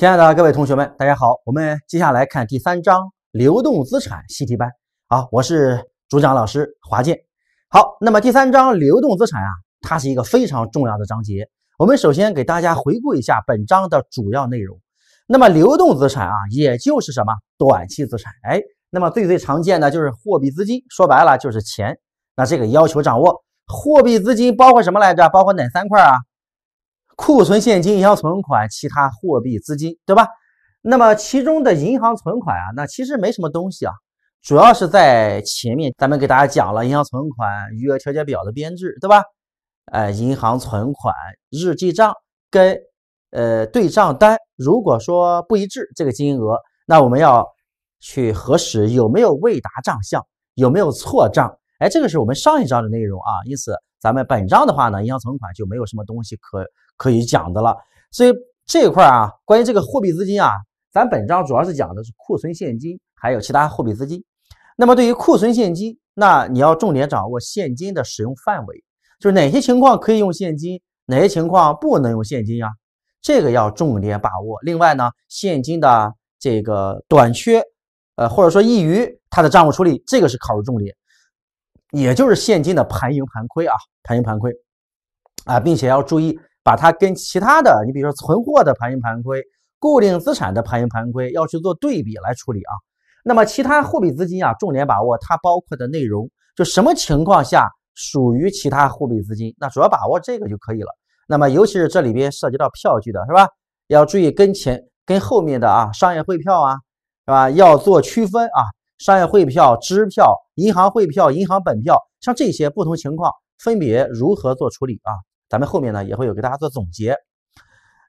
亲爱的各位同学们，大家好！我们接下来看第三章流动资产习题班。好，我是主讲老师华健。好，那么第三章流动资产啊，它是一个非常重要的章节。我们首先给大家回顾一下本章的主要内容。那么流动资产啊，也就是什么？短期资产。哎，那么最最常见的就是货币资金，说白了就是钱。那这个要求掌握货币资金包括什么来着？包括哪三块啊？库存现金、银行存款、其他货币资金，对吧？那么其中的银行存款啊，那其实没什么东西啊，主要是在前面咱们给大家讲了银行存款余额调节表的编制，对吧？呃，银行存款日记账跟呃对账单，如果说不一致，这个金额，那我们要去核实有没有未达账项，有没有错账。哎，这个是我们上一章的内容啊，因此咱们本章的话呢，银行存款就没有什么东西可。可以讲的了，所以这一块啊，关于这个货币资金啊，咱本章主要是讲的是库存现金，还有其他货币资金。那么对于库存现金，那你要重点掌握现金的使用范围，就是哪些情况可以用现金，哪些情况不能用现金呀？这个要重点把握。另外呢，现金的这个短缺，呃，或者说溢余，它的账务处理，这个是考试重点，也就是现金的盘盈盘亏啊，盘盈盘亏啊，并且要注意。把它跟其他的，你比如说存货的盘盈盘亏、固定资产的盘盈盘亏，要去做对比来处理啊。那么其他货币资金啊，重点把握它包括的内容，就什么情况下属于其他货币资金，那主要把握这个就可以了。那么尤其是这里边涉及到票据的，是吧？要注意跟前跟后面的啊，商业汇票啊，是吧？要做区分啊，商业汇票、支票、银行汇票、银行本票，像这些不同情况分别如何做处理啊？咱们后面呢也会有给大家做总结，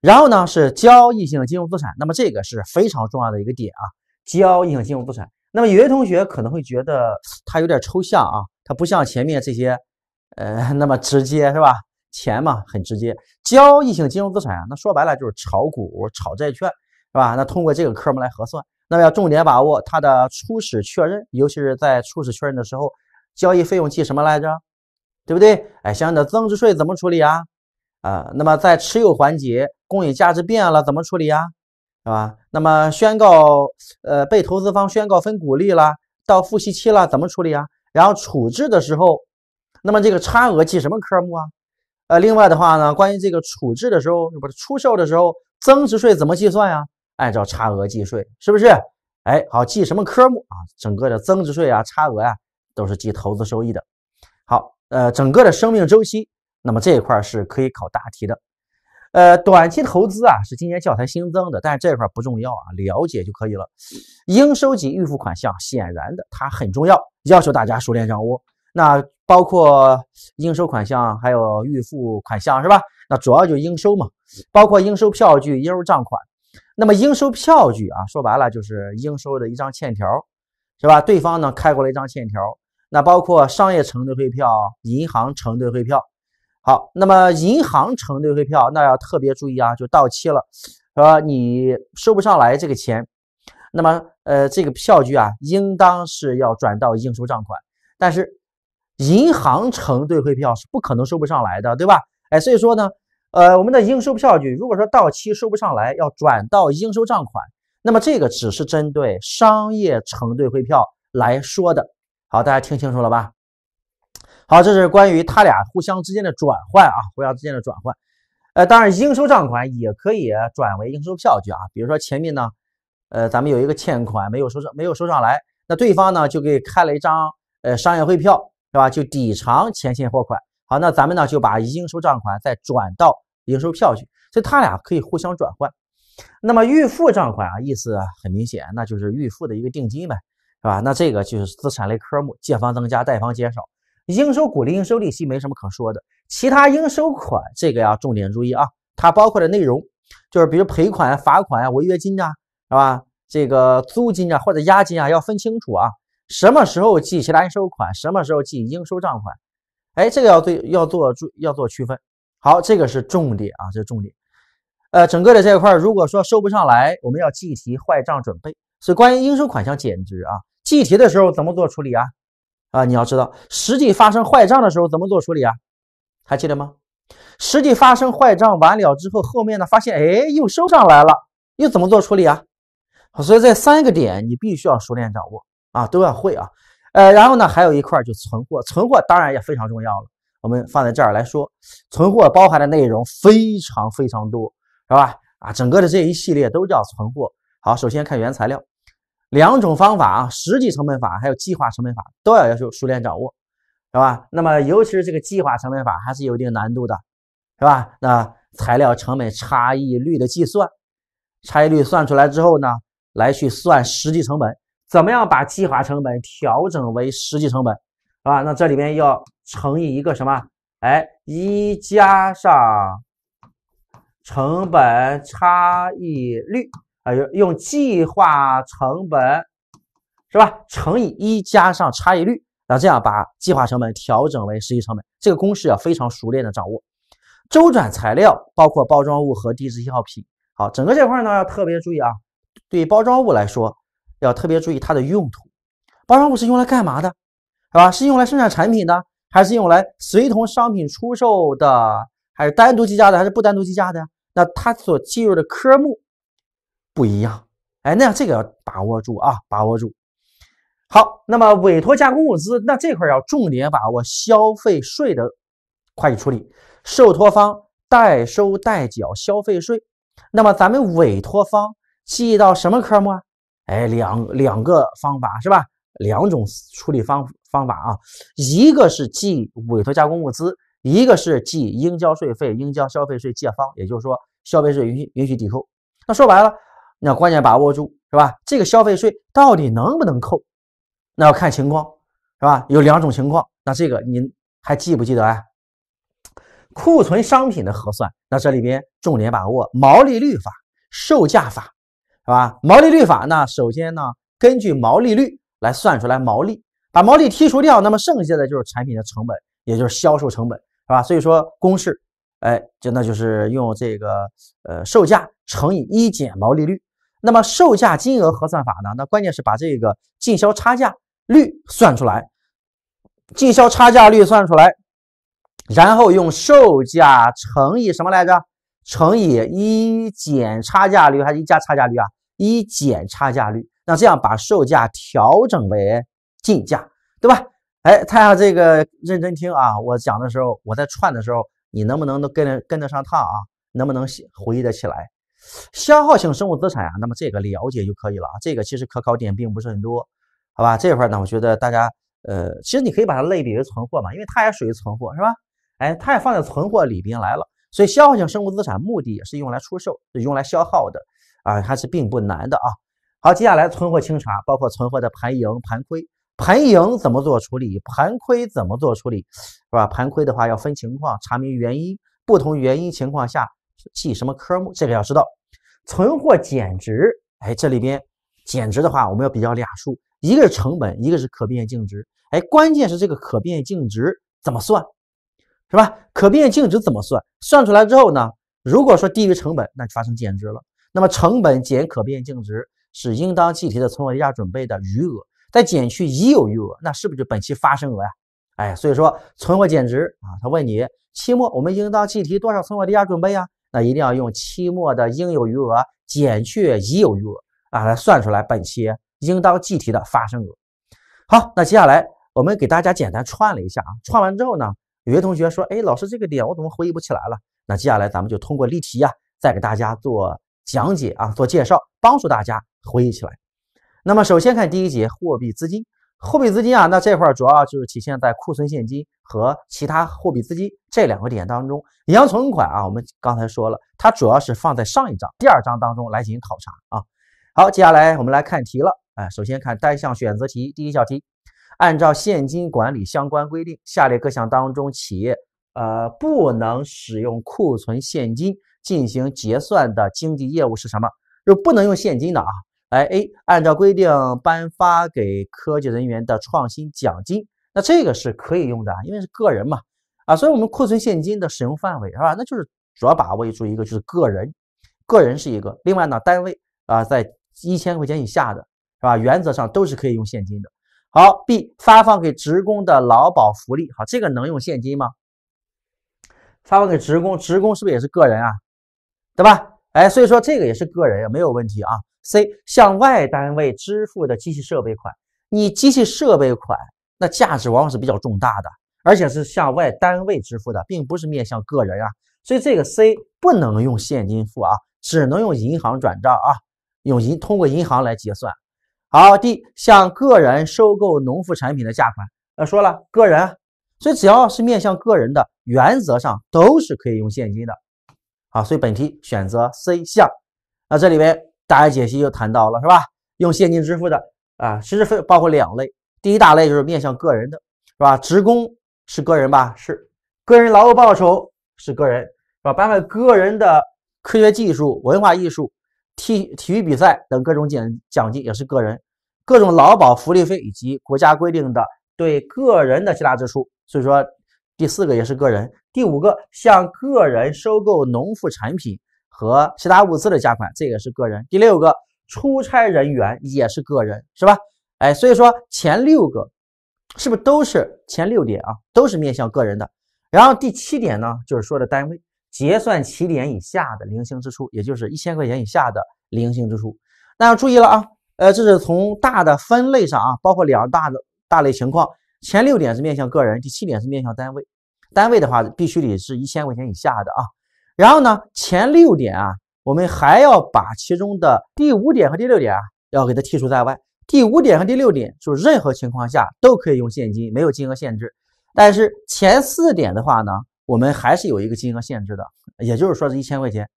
然后呢是交易性金融资产，那么这个是非常重要的一个点啊，交易性金融资产。那么有些同学可能会觉得它有点抽象啊，它不像前面这些呃那么直接是吧？钱嘛很直接，交易性金融资产啊，那说白了就是炒股、炒债券是吧？那通过这个科目来核算，那么要重点把握它的初始确认，尤其是在初始确认的时候，交易费用记什么来着？对不对？哎，相应的增值税怎么处理啊？啊，那么在持有环节，公允价值变了怎么处理啊？是吧？那么宣告，呃，被投资方宣告分股利了，到付息期了怎么处理啊？然后处置的时候，那么这个差额记什么科目啊？呃，另外的话呢，关于这个处置的时候，不是出售的时候，增值税怎么计算呀？按照差额计税，是不是？哎，好，记什么科目啊？整个的增值税啊，差额啊，都是记投资收益的。好。呃，整个的生命周期，那么这一块儿是可以考大题的。呃，短期投资啊是今年教材新增的，但是这一块儿不重要啊，了解就可以了。应收及预付款项，显然的它很重要，要求大家熟练掌握。那包括应收款项，还有预付款项，是吧？那主要就应收嘛，包括应收票据、应收账款。那么应收票据啊，说白了就是应收的一张欠条，是吧？对方呢开过来一张欠条。那包括商业承兑汇票、银行承兑汇票。好，那么银行承兑汇票那要特别注意啊，就到期了，说你收不上来这个钱，那么呃，这个票据啊，应当是要转到应收账款。但是银行承兑汇票是不可能收不上来的，对吧？哎，所以说呢，呃，我们的应收票据如果说到期收不上来，要转到应收账款，那么这个只是针对商业承兑汇票来说的。好，大家听清楚了吧？好，这是关于他俩互相之间的转换啊，互相之间的转换。呃，当然应收账款也可以转为应收票据啊，比如说前面呢，呃，咱们有一个欠款没有收上，没有收上来，那对方呢就给开了一张呃商业汇票，是吧？就抵偿前欠货款。好，那咱们呢就把应收账款再转到应收票据，所以他俩可以互相转换。那么预付账款啊，意思很明显，那就是预付的一个定金呗。是吧？那这个就是资产类科目，借方增加，贷方减少。应收股利、应收利息没什么可说的。其他应收款这个要重点注意啊，它包括的内容就是比如赔款罚款啊、违约金啊，是吧？这个租金啊或者押金啊要分清楚啊，什么时候记其他应收款，什么时候记应收账款？哎，这个要对要做注要做区分。好，这个是重点啊，这是重点。呃，整个的这一块如果说收不上来，我们要计提坏账准备。是关于应收款项减值啊。计提的时候怎么做处理啊？啊，你要知道实际发生坏账的时候怎么做处理啊？还记得吗？实际发生坏账完了之后，后面呢发现哎又收上来了，又怎么做处理啊？所以这三个点你必须要熟练掌握啊，都要会啊。呃，然后呢还有一块就存货，存货当然也非常重要了，我们放在这儿来说，存货包含的内容非常非常多，是吧？啊，整个的这一系列都叫存货。好，首先看原材料。两种方法啊，实际成本法还有计划成本法都要要求熟练掌握，是吧？那么尤其是这个计划成本法还是有一定难度的，是吧？那材料成本差异率的计算，差异率算出来之后呢，来去算实际成本，怎么样把计划成本调整为实际成本，是吧？那这里面要乘以一个什么？哎，一加上成本差异率。啊，用用计划成本，是吧？乘以一加上差异率，那这样把计划成本调整为实际成本。这个公式要非常熟练的掌握。周转材料包括包装物和低值易耗品。好，整个这块呢要特别注意啊。对包装物来说，要特别注意它的用途。包装物是用来干嘛的？好吧？是用来生产产品的，还是用来随同商品出售的，还是单独计价的，还是不单独计价的呀？那它所计入的科目。不一样，哎，那这个要把握住啊，把握住。好，那么委托加工物资，那这块儿要重点把握消费税的会计处理。受托方代收代缴消费税，那么咱们委托方记到什么科目？啊？哎，两两个方法是吧？两种处理方方法啊，一个是记委托加工物资，一个是记应交税费、应交消费税借方，也就是说消费税允许允许抵扣。那说白了。那关键把握住是吧？这个消费税到底能不能扣？那要看情况是吧？有两种情况，那这个您还记不记得啊？库存商品的核算，那这里边重点把握毛利率法、售价法是吧？毛利率法那首先呢，根据毛利率来算出来毛利，把毛利剔除掉，那么剩下的就是产品的成本，也就是销售成本是吧？所以说公式，哎，就那就是用这个呃售价乘以一减毛利率。那么售价金额核算法呢？那关键是把这个进销差价率算出来，进销差价率算出来，然后用售价乘以什么来着？乘以一减差价率还是—一加差价率啊？一减差价率。那这样把售价调整为进价，对吧？哎，大家这个认真听啊，我讲的时候，我在串的时候，你能不能都跟跟得上趟啊？能不能回忆得起来？消耗性生物资产啊，那么这个了解就可以了啊。这个其实可考点并不是很多，好吧？这块呢，我觉得大家呃，其实你可以把它类比为存货嘛，因为它也属于存货，是吧？哎，它也放在存货里边来了。所以消耗性生物资产目的也是用来出售，是用来消耗的啊，还是并不难的啊。好，接下来存货清查，包括存货的盘盈、盘亏，盘盈怎么做处理？盘亏怎么做处理？是吧？盘亏的话要分情况，查明原因，不同原因情况下记什么科目？这个要知道。存货减值，哎，这里边减值的话，我们要比较俩数，一个是成本，一个是可变净值。哎，关键是这个可变净值怎么算，是吧？可变净值怎么算？算出来之后呢，如果说低于成本，那就发生减值了。那么成本减可变净值是应当计提的存货跌价准备的余额，再减去已有余额，那是不是就本期发生额呀？哎，所以说存货减值啊，他问你期末我们应当计提多少存货跌价准备呀？那一定要用期末的应有余额减去已有余额啊，来算出来本期应当计提的发生额。好，那接下来我们给大家简单串了一下啊，串完之后呢，有些同学说，哎，老师这个点我怎么回忆不起来了？那接下来咱们就通过例题呀，再给大家做讲解啊，做介绍，帮助大家回忆起来。那么首先看第一节货币资金。货币资金啊，那这块主要就是体现在库存现金和其他货币资金这两个点当中。银行存款啊，我们刚才说了，它主要是放在上一章、第二章当中来进行考察啊。好，接下来我们来看题了。哎，首先看单项选择题，第一小题，按照现金管理相关规定，下列各项当中，企业呃不能使用库存现金进行结算的经济业务是什么？就不能用现金的啊？哎，A，按照规定颁发给科技人员的创新奖金，那这个是可以用的，因为是个人嘛，啊，所以我们库存现金的使用范围是吧？那就是主要把握住一个，就是个人，个人是一个。另外呢，单位啊，在一千块钱以下的，是吧？原则上都是可以用现金的。好，B，发放给职工的劳保福利，好，这个能用现金吗？发放给职工，职工是不是也是个人啊？对吧？哎，所以说这个也是个人，没有问题啊。C 向外单位支付的机器设备款，你机器设备款那价值往往是比较重大的，而且是向外单位支付的，并不是面向个人啊，所以这个 C 不能用现金付啊，只能用银行转账啊，用银通过银行来结算。好，D 向个人收购农副产品的价款，那说了个人，所以只要是面向个人的，原则上都是可以用现金的。好，所以本题选择 C 项。那这里边。答案解析又谈到了是吧？用现金支付的啊，其实分包括两类，第一大类就是面向个人的是吧？职工是个人吧？是个人劳务报酬是个人是吧？包括个人的科学技术、文化艺术、体体育比赛等各种奖奖金也是个人，各种劳保福利费以及国家规定的对个人的其他支出，所以说第四个也是个人，第五个向个人收购农副产品。和其他物资的价款，这也是个人。第六个，出差人员也是个人，是吧？哎，所以说前六个是不是都是前六点啊？都是面向个人的。然后第七点呢，就是说的单位结算起点以下的零星支出，也就是一千块钱以下的零星支出。大家注意了啊，呃，这是从大的分类上啊，包括两大的大类情况。前六点是面向个人，第七点是面向单位。单位的话，必须得是一千块钱以下的啊。然后呢，前六点啊，我们还要把其中的第五点和第六点啊，要给它剔除在外。第五点和第六点是任何情况下都可以用现金，没有金额限制。但是前四点的话呢，我们还是有一个金额限制的，也就是说是一千块钱，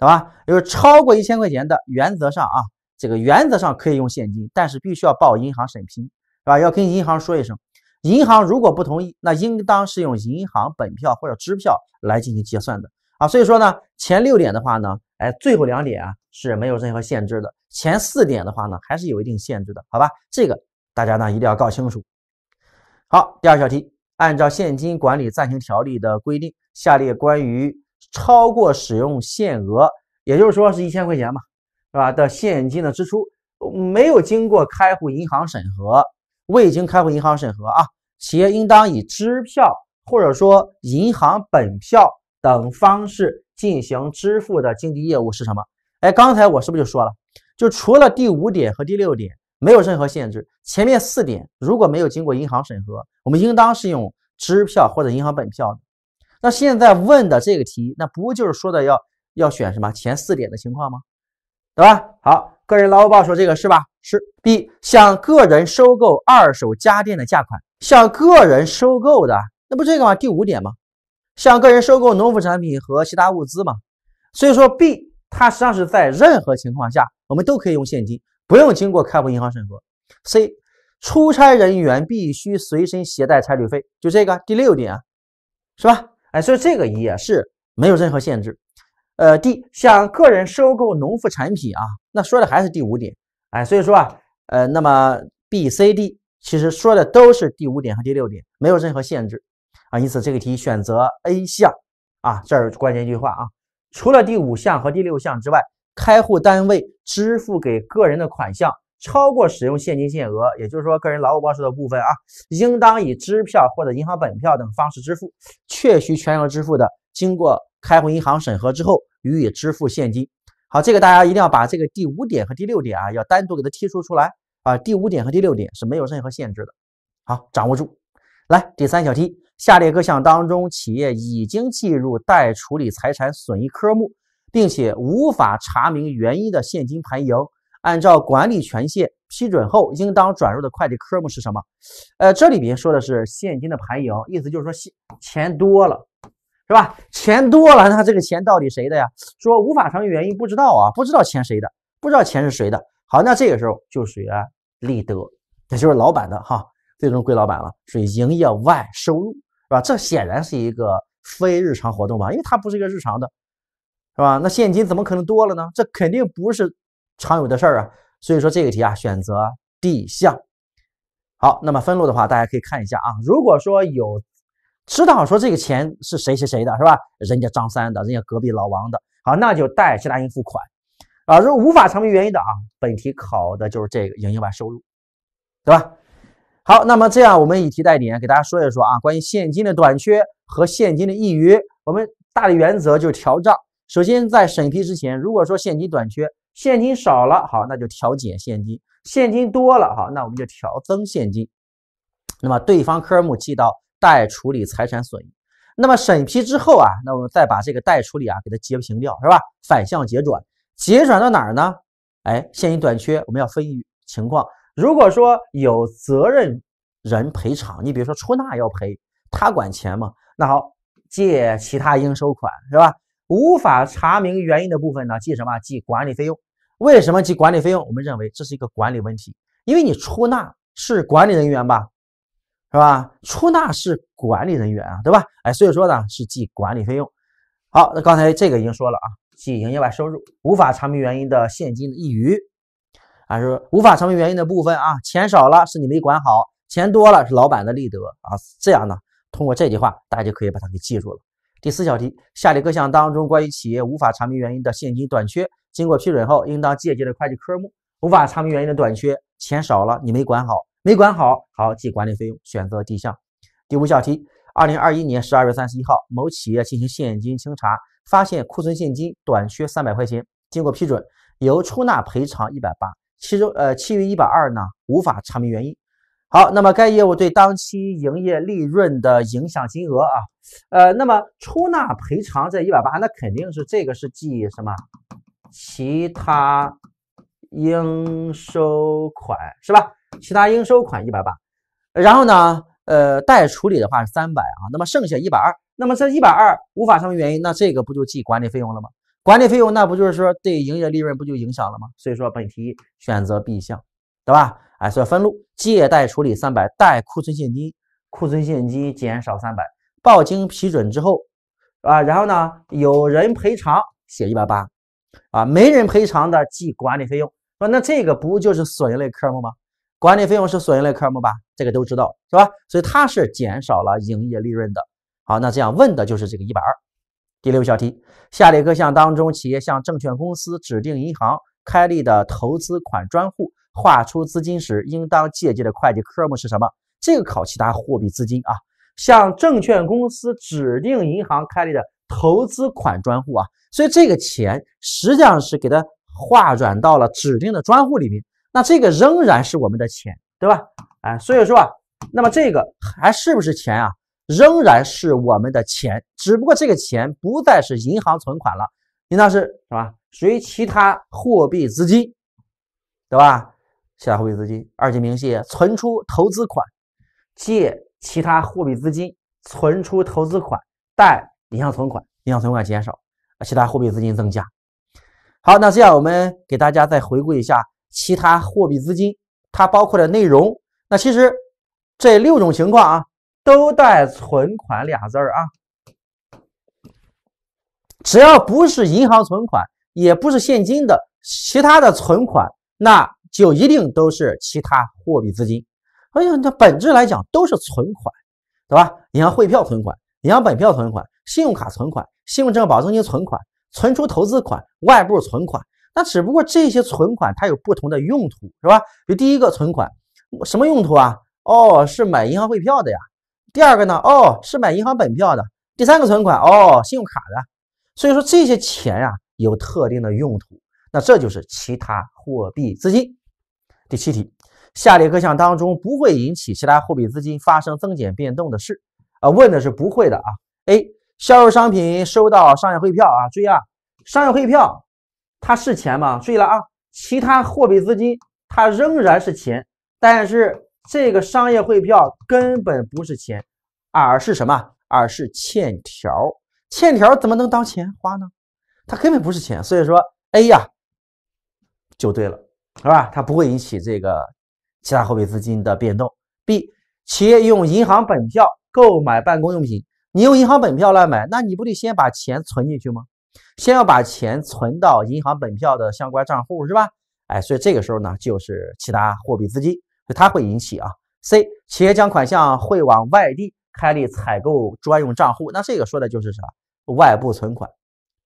好吧？有超过一千块钱的，原则上啊，这个原则上可以用现金，但是必须要报银行审批，是吧？要跟银行说一声，银行如果不同意，那应当是用银行本票或者支票来进行结算的。所以说呢，前六点的话呢，哎，最后两点啊是没有任何限制的。前四点的话呢，还是有一定限制的，好吧？这个大家呢一定要搞清楚。好，第二小题，按照现金管理暂行条例的规定，下列关于超过使用限额，也就是说是一千块钱嘛，是吧？的现金的支出没有经过开户银行审核，未经开户银行审核啊，企业应当以支票或者说银行本票。等方式进行支付的经济业务是什么？哎，刚才我是不是就说了，就除了第五点和第六点没有任何限制，前面四点如果没有经过银行审核，我们应当是用支票或者银行本票的。那现在问的这个题，那不就是说的要要选什么前四点的情况吗？对吧？好，个人劳务报酬说这个是吧？是。B 向个人收购二手家电的价款，向个人收购的，那不这个吗？第五点吗？向个人收购农副产品和其他物资嘛，所以说 B 它实际上是在任何情况下我们都可以用现金，不用经过开户银行审核。C 出差人员必须随身携带差旅费，就这个第六点，是吧？哎，所以这个也是没有任何限制。呃，D 向个人收购农副产品啊，那说的还是第五点，哎，所以说啊，呃，那么 B、C、D 其实说的都是第五点和第六点，没有任何限制。啊，因此这个题选择 A 项啊，这是关键一句话啊。除了第五项和第六项之外，开户单位支付给个人的款项超过使用现金限额，也就是说个人劳务报酬的部分啊，应当以支票或者银行本票等方式支付。确需全额支付的，经过开户银行审核之后予以支付现金。好，这个大家一定要把这个第五点和第六点啊，要单独给它剔除出来啊。第五点和第六点是没有任何限制的。好，掌握住。来，第三小题。下列各项当中，企业已经计入“待处理财产损益”科目，并且无法查明原因的现金盘盈，按照管理权限批准后，应当转入的会计科目是什么？呃，这里边说的是现金的盘盈，意思就是说现钱多了，是吧？钱多了，那这个钱到底谁的呀？说无法查明原因，不知道啊，不知道钱谁的，不知道钱是谁的。好，那这个时候就属于利得，也就是老板的哈。最终归老板了，属于营业外收入，是吧？这显然是一个非日常活动吧，因为它不是一个日常的，是吧？那现金怎么可能多了呢？这肯定不是常有的事儿啊。所以说这个题啊，选择 D 项。好，那么分录的话，大家可以看一下啊。如果说有知道说这个钱是谁谁谁的是吧？人家张三的，人家隔壁老王的，好，那就代其他人付款啊。如果无法查明原因的啊，本题考的就是这个营业外收入，对吧？好，那么这样我们以题代点，给大家说一说啊，关于现金的短缺和现金的溢余，我们大的原则就是调账。首先在审批之前，如果说现金短缺，现金少了，好，那就调减现金；现金多了，好，那我们就调增现金。那么对方科目记到待处理财产损益。那么审批之后啊，那我们再把这个待处理啊给它截平掉，是吧？反向结转，结转到哪儿呢？哎，现金短缺，我们要分情况。如果说有责任人赔偿，你比如说出纳要赔，他管钱嘛，那好，借其他应收款是吧？无法查明原因的部分呢，记什么？记管理费用。为什么记管理费用？我们认为这是一个管理问题，因为你出纳是管理人员吧，是吧？出纳是管理人员啊，对吧？哎，所以说呢，是记管理费用。好，那刚才这个已经说了啊，记营业外收入。无法查明原因的现金的溢余。还是无法查明原因的部分啊，钱少了是你没管好，钱多了是老板的立德啊。这样呢，通过这句话，大家就可以把它给记住了。第四小题，下列各项当中，关于企业无法查明原因的现金短缺，经过批准后，应当借鉴的会计科目，无法查明原因的短缺，钱少了你没管好，没管好，好记管理费用，选择 D 项。第五小题，二零二一年十二月三十一号，某企业进行现金清查，发现库存现金短缺三百块钱，经过批准，由出纳赔偿一百八。其中呃，其余一百二呢，无法查明原因。好，那么该业务对当期营业利润的影响金额啊，呃，那么出纳赔偿这一百八，那肯定是这个是记什么？其他应收款是吧？其他应收款一百八，然后呢，呃，待处理的话是三百啊，那么剩下一百二，那么这一百二无法查明原因，那这个不就记管理费用了吗？管理费用，那不就是说对营业利润不就影响了吗？所以说本题选择 B 项，对吧？哎，所以分录：借贷处理三百，贷库存现金，库存现金减少三百。报经批准之后，啊，然后呢有人赔偿写一百八，啊，没人赔偿的记管理费用。说那这个不就是损益类科目吗？管理费用是损益类科目吧？这个都知道是吧？所以它是减少了营业利润的。好，那这样问的就是这个一百二。第六小题，下列各项当中，企业向证券公司指定银行开立的投资款专户划出资金时，应当借记的会计科目是什么？这个考其他货币资金啊，向证券公司指定银行开立的投资款专户啊，所以这个钱实际上是给它划转到了指定的专户里面，那这个仍然是我们的钱，对吧？哎，所以说啊，那么这个还是不是钱啊？仍然是我们的钱，只不过这个钱不再是银行存款了，应当是是吧？属于其他货币资金，对吧？其他货币资金二级明细：存出投资款、借其他货币资金、存出投资款、贷银行存款。银行存款减少，其他货币资金增加。好，那这样我们给大家再回顾一下其他货币资金它包括的内容。那其实这六种情况啊。都带“存款”俩字儿啊，只要不是银行存款，也不是现金的，其他的存款，那就一定都是其他货币资金。哎呀，那本质来讲都是存款，对吧？银行汇票存款、银行本票存款、信用卡存款、信用证保证金存款、存出投资款、外部存款，那只不过这些存款它有不同的用途，是吧？比如第一个存款，什么用途啊？哦，是买银行汇票的呀。第二个呢，哦，是买银行本票的；第三个存款，哦，信用卡的。所以说这些钱呀有特定的用途，那这就是其他货币资金。第七题，下列各项当中不会引起其他货币资金发生增减变动的是啊？问的是不会的啊。A. 销售商品收到商业汇票啊，注意啊，商业汇票它是钱吗？注意了啊，其他货币资金它仍然是钱，但是。这个商业汇票根本不是钱，而是什么？而是欠条。欠条怎么能当钱花呢？它根本不是钱。所以说，A 呀，就对了，是吧？它不会引起这个其他货币资金的变动。B，企业用银行本票购买办公用品，你用银行本票来买，那你不得先把钱存进去吗？先要把钱存到银行本票的相关账户，是吧？哎，所以这个时候呢，就是其他货币资金。就它会引起啊。C 企业将款项汇往外地开立采购专用账户，那这个说的就是啥？外部存款，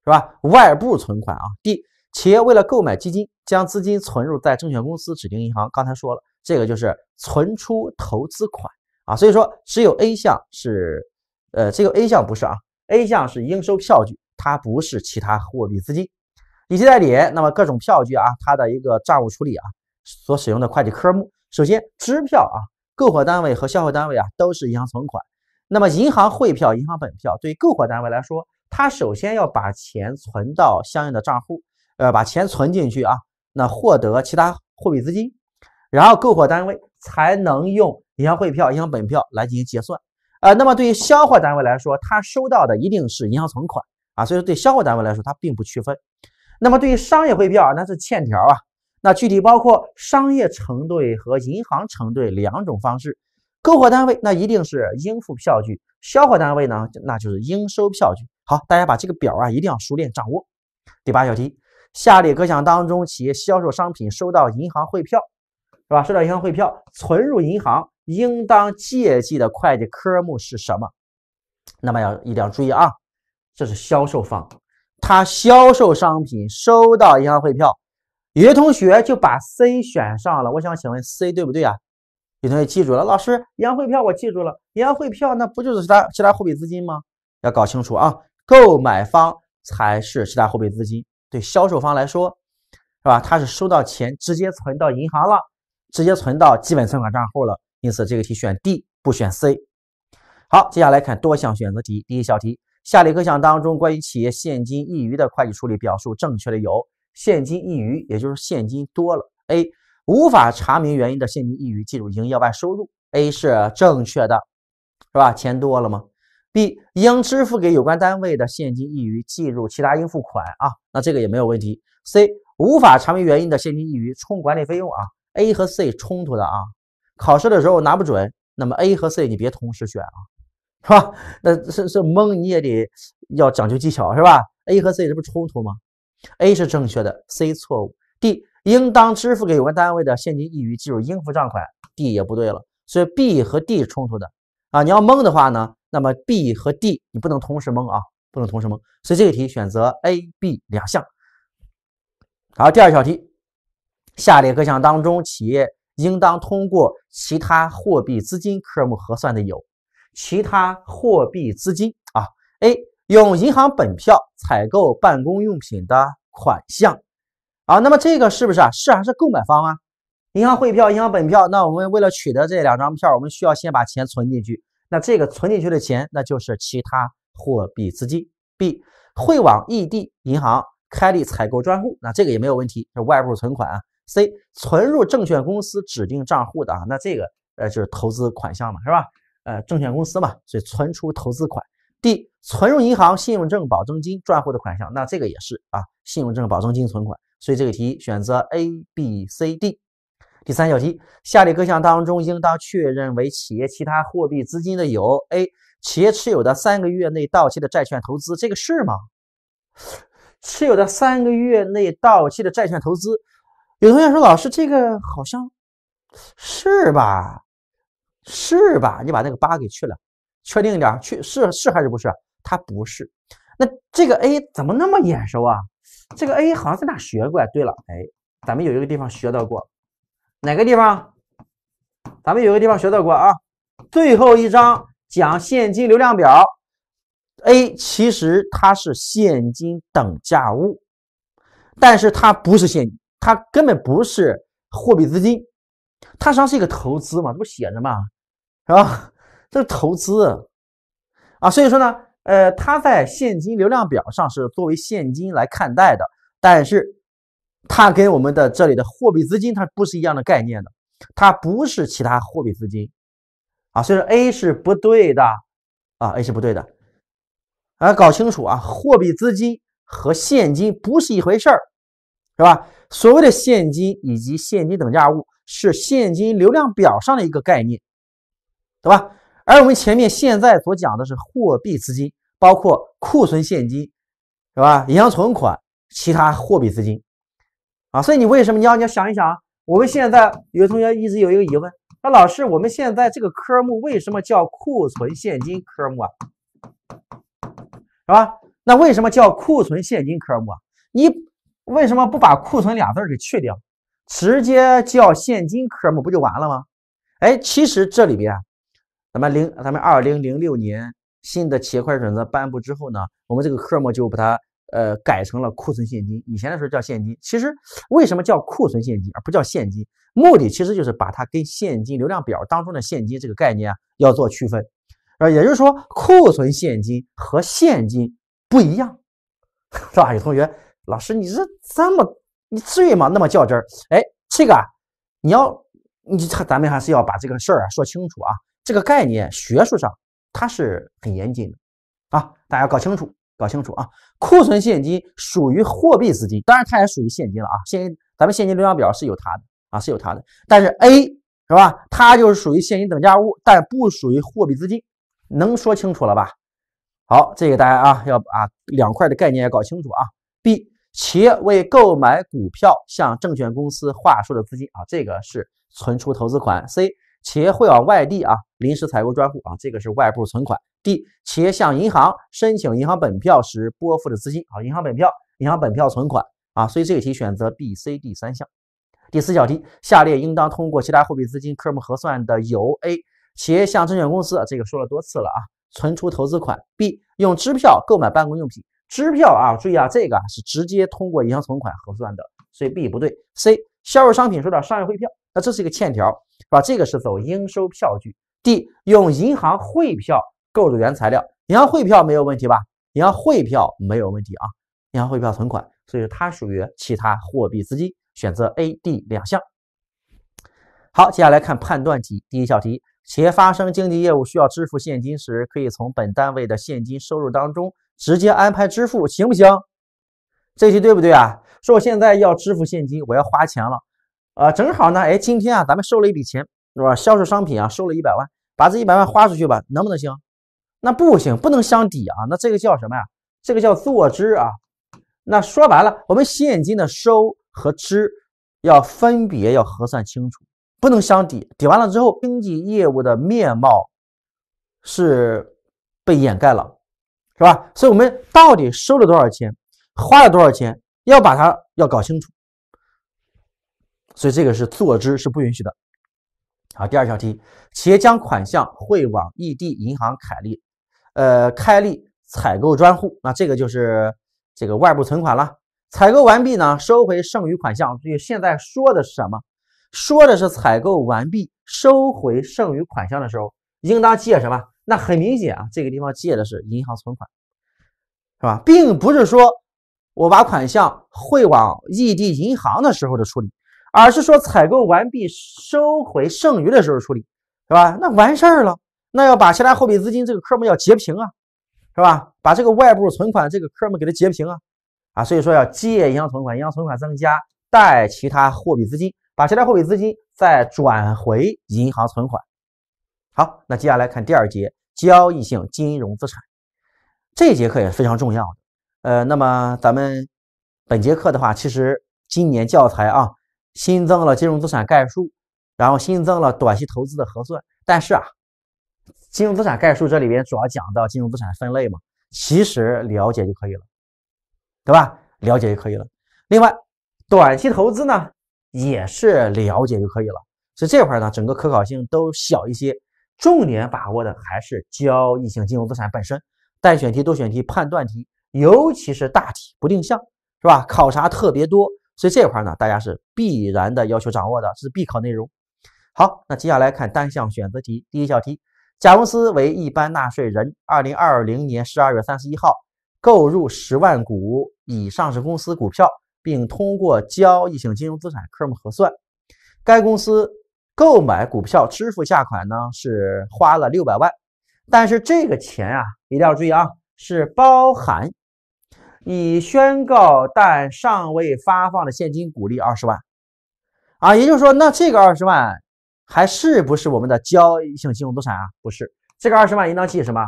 是吧？外部存款啊。D 企业为了购买基金，将资金存入在证券公司指定银行。刚才说了，这个就是存出投资款啊。所以说只有 A 项是，呃，只有 A 项不是啊。A 项是应收票据，它不是其他货币资金以及代理，那么各种票据啊，它的一个账务处理啊，所使用的会计科目。首先，支票啊，购货单位和销货单位啊都是银行存款。那么，银行汇票、银行本票对于购货单位来说，他首先要把钱存到相应的账户，呃，把钱存进去啊，那获得其他货币资金，然后购货单位才能用银行汇票、银行本票来进行结算呃，那么，对于销货单位来说，他收到的一定是银行存款啊，所以说对销货单位来说，他并不区分。那么，对于商业汇票啊，那是欠条啊。那具体包括商业承兑和银行承兑两种方式。购货单位那一定是应付票据，销货单位呢，那就是应收票据。好，大家把这个表啊一定要熟练掌握。第八小题，下列各项当中，企业销售商品收到银行汇票，是吧？收到银行汇票存入银行，应当借记的会计科目是什么？那么要一定要注意啊，这是销售方，他销售商品收到银行汇票。有些同学就把 C 选上了，我想请问 C 对不对啊？有同学记住了，老师银行汇票我记住了，银行汇票那不就是他其他货币资金吗？要搞清楚啊，购买方才是其他货币资金，对销售方来说，是吧？他是收到钱直接存到银行了，直接存到基本存款账户了，因此这个题选 D 不选 C。好，接下来看多项选择题第一小题，下列各项当中关于企业现金溢余的会计处理表述正确的有。现金溢余，也就是现金多了，A 无法查明原因的现金溢余计入营业外收入，A 是正确的，是吧？钱多了吗？B 应支付给有关单位的现金溢余计入其他应付款啊，那这个也没有问题。C 无法查明原因的现金溢余冲管理费用啊，A 和 C 冲突的啊，考试的时候拿不准，那么 A 和 C 你别同时选啊，是吧？那是是蒙你也得要讲究技巧是吧？A 和 C 这不冲突吗？A 是正确的，C 错误，D 应当支付给有关单位的现金溢余计入应付账款，D 也不对了，所以 B 和 D 冲突的啊，你要蒙的话呢，那么 B 和 D 你不能同时蒙啊，不能同时蒙，所以这个题选择 A、B 两项。好，第二小题，下列各项当中，企业应当通过其他货币资金科目核算的有其他货币资金啊，A。用银行本票采购办公用品的款项，啊，那么这个是不是啊？是还是购买方啊？银行汇票、银行本票，那我们为了取得这两张票，我们需要先把钱存进去。那这个存进去的钱，那就是其他货币资金。B. 汇往异地银行开立采购专户，那这个也没有问题，是外部存款啊。C. 存入证券公司指定账户的啊，那这个呃就是投资款项嘛，是吧？呃，证券公司嘛，所以存出投资款。D 存入银行信用证保证金赚户的款项，那这个也是啊，信用证保证金存款。所以这个题选择 A、B、C、D。第三小题，下列各项当中应当确认为企业其他货币资金的有：A 企业持有的三个月内到期的债券投资，这个是吗？持有的三个月内到期的债券投资，有同学说老师这个好像是吧？是吧？你把那个八给去了。确定一点，去是是还是不是？它不是。那这个 A 怎么那么眼熟啊？这个 A 好像在哪学过。对了，哎，咱们有一个地方学到过，哪个地方？咱们有一个地方学到过啊。最后一章讲现金流量表，A 其实它是现金等价物，但是它不是现金，它根本不是货币资金，它实际上是一个投资嘛，这不写着嘛，是吧？这是投资，啊，所以说呢，呃，它在现金流量表上是作为现金来看待的，但是它跟我们的这里的货币资金它不是一样的概念的，它不是其他货币资金，啊，所以说 A 是不对的，啊，A 是不对的，啊，搞清楚啊，货币资金和现金不是一回事儿，是吧？所谓的现金以及现金等价物是现金流量表上的一个概念，对吧？而我们前面现在所讲的是货币资金，包括库存现金，是吧？银行存款、其他货币资金，啊，所以你为什么你要你要想一想啊？我们现在有的同学一直有一个疑问，说老师，我们现在这个科目为什么叫库存现金科目啊？是吧？那为什么叫库存现金科目？啊？你为什么不把库存俩字儿给去掉，直接叫现金科目不就完了吗？哎，其实这里边。咱们零，咱们二零零六年新的企业会计准则颁布之后呢，我们这个科目就把它呃改成了库存现金。以前的时候叫现金，其实为什么叫库存现金而不叫现金？目的其实就是把它跟现金流量表当中的现金这个概念要做区分。啊，也就是说库存现金和现金不一样，是吧？有同学，老师，你这这么你至于吗？那么较真儿？哎，这个你要你咱们还是要把这个事儿啊说清楚啊。这个概念学术上它是很严谨的啊，大家搞清楚，搞清楚啊！库存现金属于货币资金，当然它也属于现金了啊，现咱们现金流量表是有它的啊，是有它的。但是 A 是吧？它就是属于现金等价物，但不属于货币资金，能说清楚了吧？好，这个大家啊要把两块的概念要搞清楚啊。B 企业为购买股票向证券公司划出的资金啊，这个是存出投资款。C 企业会往外地啊临时采购专户啊，这个是外部存款。D 企业向银行申请银行本票时拨付的资金，啊，银行本票、银行本票存款啊，所以这个题选择 B、C、D 三项。第四小题，下列应当通过其他货币资金科目核算的有：A 企业向证券公司这个说了多次了啊，存出投资款；B 用支票购买办公用品，支票啊，注意啊，这个啊是直接通过银行存款核算的，所以 B 不对。C 销售商品收到商业汇票，那这是一个欠条，是吧？这个是走应收票据。D 用银行汇票购入原材料，银行汇票没有问题吧？银行汇票没有问题啊，银行汇票存款，所以说它属于其他货币资金，选择 A、D 两项。好，接下来看判断题，第一小题，企业发生经济业务需要支付现金时，可以从本单位的现金收入当中直接安排支付，行不行？这题对不对啊？说我现在要支付现金，我要花钱了，呃，正好呢，哎，今天啊，咱们收了一笔钱，是吧？销售商品啊，收了一百万，把这一百万花出去吧，能不能行？那不行，不能相抵啊。那这个叫什么呀？这个叫坐支啊。那说白了，我们现金的收和支要分别要核算清楚，不能相抵。抵完了之后，经济业务的面貌是被掩盖了，是吧？所以我们到底收了多少钱，花了多少钱？要把它要搞清楚，所以这个是坐姿是不允许的。好，第二小题，企业将款项汇往异地银行开立，呃，开立采购专户，那这个就是这个外部存款了。采购完毕呢，收回剩余款项，注意，现在说的是什么？说的是采购完毕收回剩余款项的时候，应当借什么？那很明显啊，这个地方借的是银行存款，是吧？并不是说。我把款项汇往异地银行的时候的处理，而是说采购完毕收回剩余的时候处理，是吧？那完事儿了，那要把其他货币资金这个科目要截屏啊，是吧？把这个外部存款这个科目给它截屏啊，啊，所以说要借银行存款，银行存款增加，贷其他货币资金，把其他货币资金再转回银行存款。好，那接下来看第二节交易性金融资产，这节课也非常重要。呃，那么咱们本节课的话，其实今年教材啊新增了金融资产概述，然后新增了短期投资的核算。但是啊，金融资产概述这里边主要讲到金融资产分类嘛，其实了解就可以了，对吧？了解就可以了。另外，短期投资呢也是了解就可以了。所以这块呢，整个可考性都小一些，重点把握的还是交易性金融资产本身，单选题、多选题、判断题。尤其是大题不定向，是吧？考察特别多，所以这块呢，大家是必然的要求掌握的，是必考内容。好，那接下来看单项选择题，第一小题：甲公司为一般纳税人，二零二零年十二月三十一号购入十万股已上市公司股票，并通过交易性金融资产科目核算。该公司购买股票支付价款呢是花了六百万，但是这个钱啊，一定要注意啊。是包含已宣告但尚未发放的现金股利二十万啊，也就是说，那这个二十万还是不是我们的交易性金融资产啊？不是，这个二十万应当记什么？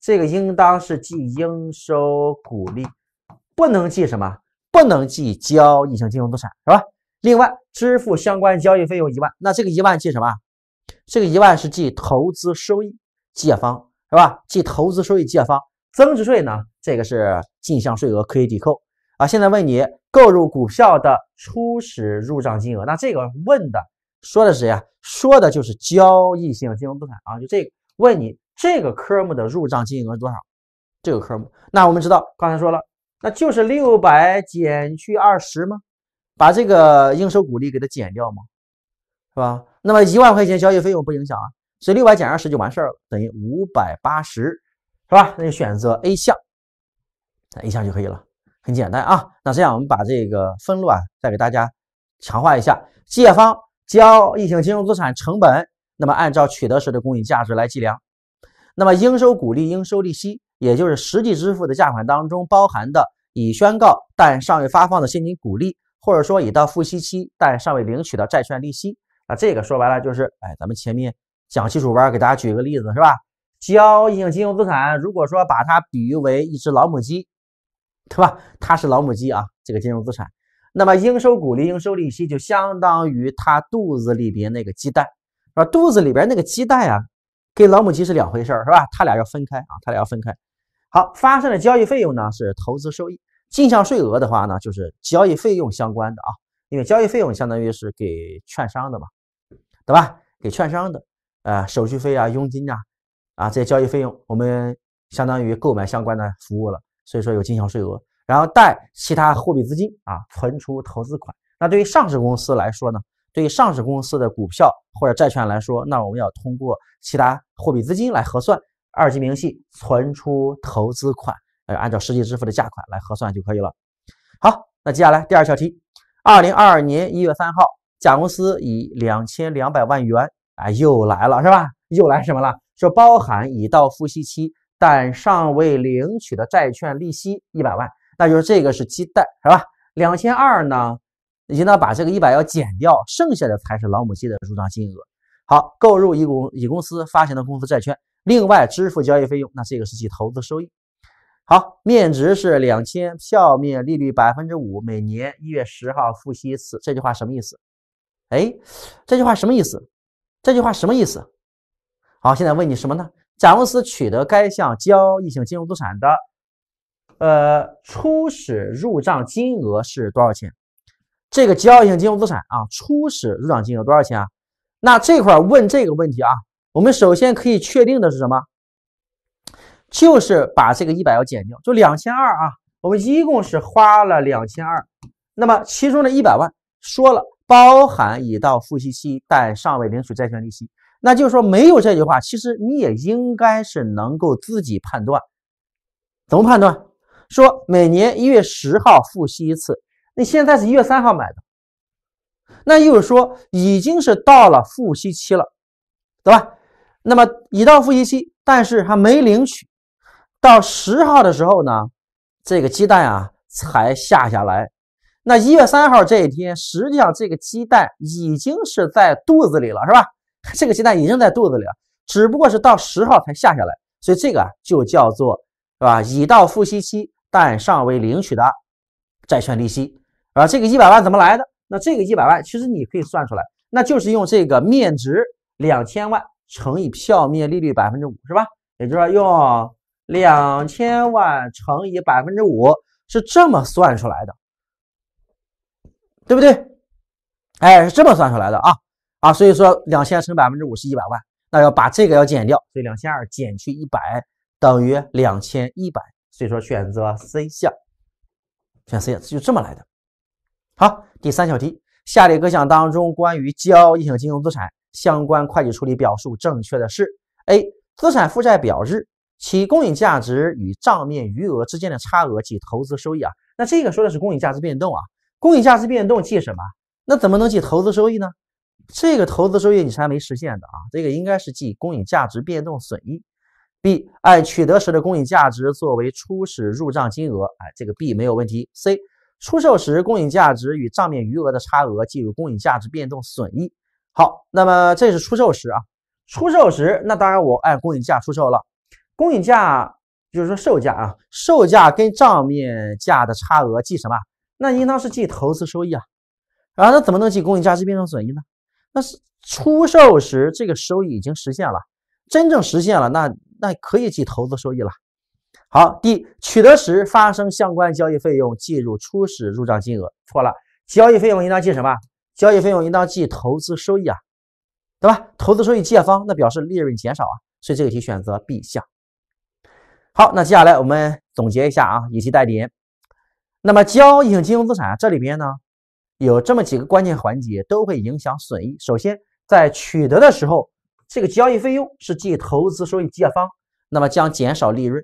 这个应当是记应收股利，不能记什么？不能记交易性金融资产，是吧？另外，支付相关交易费用一万，那这个一万记什么？这个一万是记投资收益借方，是吧？记投资收益借方。增值税呢？这个是进项税额可以抵扣啊。现在问你，购入股票的初始入账金额，那这个问的说的是谁呀？说的就是交易性金融资产啊。就这个问你这个科目的入账金额是多少？这个科目，那我们知道刚才说了，那就是六百减去二十吗？把这个应收股利给它减掉吗？是吧？那么一万块钱交易费用不影响啊，所以六百减二十就完事儿了，等于五百八十。是吧？那就选择 A 项，那 A 项就可以了，很简单啊。那这样我们把这个分录啊再给大家强化一下。借方交易性金融资产成本，那么按照取得时的公允价值来计量。那么应收股利、应收利息，也就是实际支付的价款当中包含的已宣告但尚未发放的现金股利，或者说已到付息期但尚未领取的债券利息。啊，这个说白了就是，哎，咱们前面讲基础班给大家举一个例子，是吧？交易性金融资产，如果说把它比喻为一只老母鸡，对吧？它是老母鸡啊，这个金融资产。那么应收股利、应收利息就相当于它肚子里边那个鸡蛋，是吧？肚子里边那个鸡蛋啊，跟老母鸡是两回事儿，是吧？它俩要分开啊，它俩要分开。好，发生的交易费用呢是投资收益，进项税额的话呢就是交易费用相关的啊，因为交易费用相当于是给券商的嘛，对吧？给券商的呃手续费啊、佣金啊。啊，这些交易费用我们相当于购买相关的服务了，所以说有进项税额，然后贷其他货币资金啊，存出投资款。那对于上市公司来说呢，对于上市公司的股票或者债券来说，那我们要通过其他货币资金来核算二级明细存出投资款，呃，按照实际支付的价款来核算就可以了。好，那接下来第二小题，二零二二年一月三号，甲公司以两千两百万元啊，又来了是吧？又来什么了？这包含已到付息期但尚未领取的债券利息一百万，那就是这个是期待是吧？两千二呢，经呢把这个一百要减掉，剩下的才是老母鸡的入账金额。好，购入乙公乙公司发行的公司债券，另外支付交易费用，那这个是其投资收益。好，面值是两千，票面利率百分之五，每年一月十号付息一次。这句话什么意思？哎，这句话什么意思？这句话什么意思？好，现在问你什么呢？甲公司取得该项交易性金融资产的，呃，初始入账金额是多少钱？这个交易性金融资产啊，初始入账金额多少钱啊？那这块问这个问题啊，我们首先可以确定的是什么？就是把这个一百要减掉，就两千二啊。我们一共是花了两千二，那么其中的一百万说了包含已到付息期但尚未领取债权利息。那就是说，没有这句话，其实你也应该是能够自己判断，怎么判断？说每年一月十号付息一次，你现在是一月三号买的，那又是说已经是到了付息期了，对吧？那么已到付息期，但是还没领取，到十号的时候呢，这个鸡蛋啊才下下来，那一月三号这一天，实际上这个鸡蛋已经是在肚子里了，是吧？这个鸡蛋已经在肚子里了，只不过是到十号才下下来，所以这个就叫做是吧？已到付息期，但尚未领取的债券利息。啊，这个一百万怎么来的？那这个一百万其实你可以算出来，那就是用这个面值两千万乘以票面利率百分之五，是吧？也就是说用两千万乘以百分之五是这么算出来的，对不对？哎，是这么算出来的啊。啊，所以说两千乘百分之五是一百万，那要把这个要减掉，所以两千二减去一百等于两千一百，所以说选择 C 项，选 C，就这么来的。好，第三小题，下列各项当中关于交易性金融资产相关会计处理表述正确的是 A，资产负债表日其公允价值与账面余额之间的差额即投资收益啊，那这个说的是公允价值变动啊，公允价值变动记什么？那怎么能记投资收益呢？这个投资收益你是还没实现的啊？这个应该是记公允价值变动损益。B 按取得时的公允价值作为初始入账金额，哎，这个 B 没有问题。C 出售时公允价值与账面余额的差额计入公允价值变动损益。好，那么这是出售时啊，出售时，那当然我按公允价出售了，公允价就是说售价啊，售价跟账面价的差额记什么？那应当是记投资收益啊，啊，那怎么能记公允价值变动损益呢？那是出售时，这个收益已经实现了，真正实现了，那那可以记投资收益了。好，D 取得时发生相关交易费用，计入初始入账金额，错了，交易费用应当记什么？交易费用应当记投资收益啊，对吧？投资收益借方，那表示利润减少啊，所以这个题选择 B 项。好，那接下来我们总结一下啊，以及代点，那么交易性金融资产这里边呢？有这么几个关键环节都会影响损益。首先，在取得的时候，这个交易费用是计投资收益借方，那么将减少利润。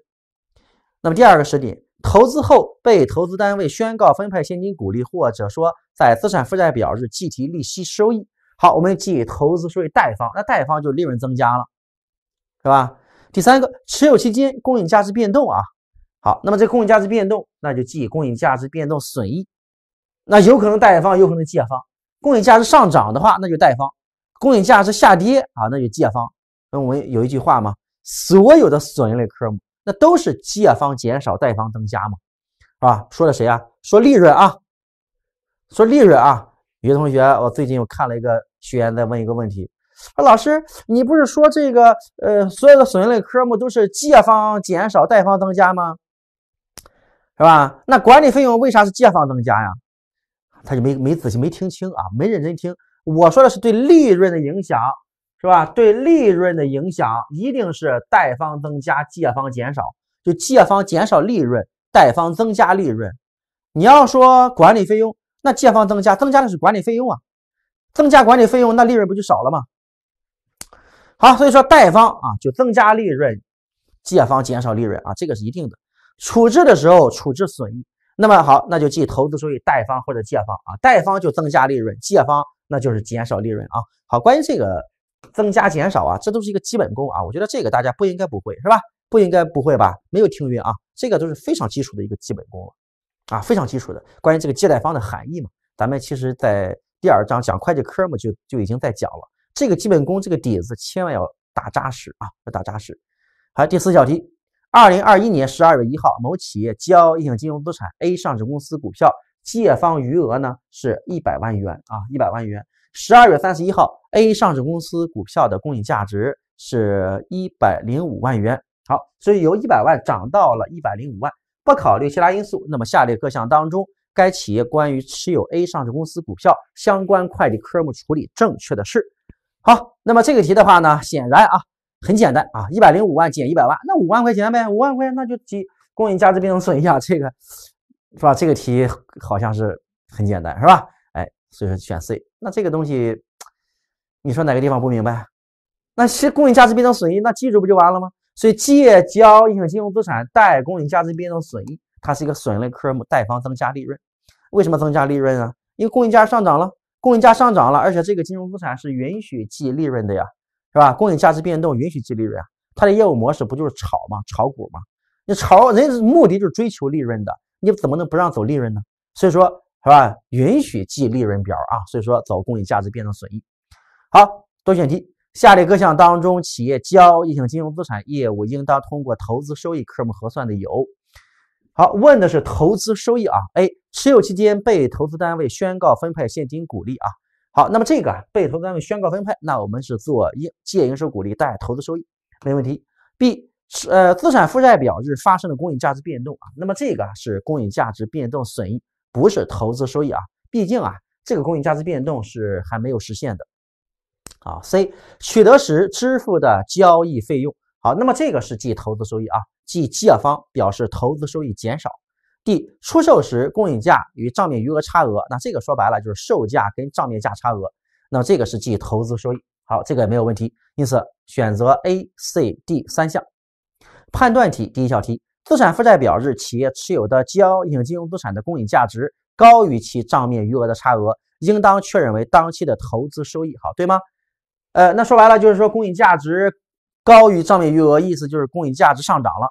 那么第二个时点，投资后被投资单位宣告分配现金股利，或者说在资产负债表日计提利息收益。好，我们记投资收益贷方，那贷方就利润增加了，是吧？第三个，持有期间公允价值变动啊。好，那么这公允价值变动，那就记公允价值变动损益。那有可能贷方，有可能借方。供应价值上涨的话，那就贷方；供应价值下跌啊，那就借方。那我们有一句话嘛，所有的损益类科目，那都是借方减少，贷方增加嘛，啊？说的谁啊？说利润啊？说利润啊？有些同学，我最近我看了一个学员在问一个问题，说老师，你不是说这个呃，所有的损益类科目都是借方减少，贷方增加吗？是吧？那管理费用为啥是借方增加呀？他就没没仔细没听清啊，没认真听。我说的是对利润的影响，是吧？对利润的影响一定是贷方增加，借方减少。就借方减少利润，贷方增加利润。你要说管理费用，那借方增加，增加的是管理费用啊，增加管理费用，那利润不就少了吗？好，所以说贷方啊就增加利润，借方减少利润啊，这个是一定的。处置的时候，处置损益。那么好，那就记投资收益贷方或者借方啊，贷方就增加利润，借方那就是减少利润啊。好，关于这个增加减少啊，这都是一个基本功啊，我觉得这个大家不应该不会是吧？不应该不会吧？没有听晕啊，这个都是非常基础的一个基本功了啊，非常基础的。关于这个借贷方的含义嘛，咱们其实在第二章讲会计科目就就已经在讲了，这个基本功这个底子千万要打扎实啊，要打扎实。好，第四小题。二零二一年十二月一号，某企业交易性金融资产 A 上市公司股票借方余额呢是一百万元啊，一百万元。十二月三十一号，A 上市公司股票的公允价值是一百零五万元。好，所以由一百万涨到了一百零五万。不考虑其他因素，那么下列各项当中，该企业关于持有 A 上市公司股票相关会计科目处理正确的是？好，那么这个题的话呢，显然啊。很简单啊，一百零五万减一百万，那五万块钱呗，五万块钱那就提公允价值变动损益啊，这个是吧？这个题好像是很简单是吧？哎，所以说选 C。那这个东西你说哪个地方不明白？那其公允价值变动损益，那记住不就完了吗？所以借交易收金融资产贷公允价值变动损益，它是一个损类科目，贷方增加利润。为什么增加利润啊？因为供应价上涨了，供应价上涨了，而且这个金融资产是允许记利润的呀。是吧？公允价值变动允许计利润啊，它的业务模式不就是炒吗？炒股吗？你炒人目的就是追求利润的，你怎么能不让走利润呢？所以说，是吧？允许计利润表啊，所以说走公允价值变动损益。好，多选题，下列各项当中，企业交易性金融资产业务应当通过投资收益科目核算的有。好，问的是投资收益啊。A. 持有期间被投资单位宣告分配现金股利啊。好，那么这个被投资单位宣告分配，那我们是做应借应收股利，贷投资收益，没问题。B 是呃资产负债表日发生的公允价值变动啊，那么这个是公允价值变动损益，不是投资收益啊，毕竟啊这个公允价值变动是还没有实现的。好，C 取得时支付的交易费用，好，那么这个是计投资收益啊，计借方表示投资收益减少。D 出售时公允价与账面余额差额，那这个说白了就是售价跟账面价差额，那这个是计投资收益。好，这个也没有问题。因此选择 A、C、D 三项。判断题第一小题，资产负债表日企业持有的交易性金融资产的公允价值高于其账面余额的差额，应当确认为当期的投资收益。好，对吗？呃，那说白了就是说公允价值高于账面余额，意思就是公允价值上涨了。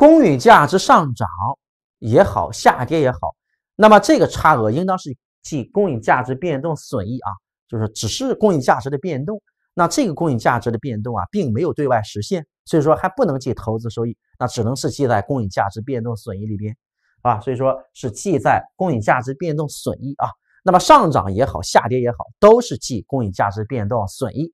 公允价值上涨也好，下跌也好，那么这个差额应当是记公允价值变动损益啊，就是只是公允价值的变动，那这个公允价值的变动啊，并没有对外实现，所以说还不能记投资收益，那只能是记在公允价值变动损益里边啊，所以说是记在公允价值变动损益啊，那么上涨也好，下跌也好，都是记公允价值变动损益。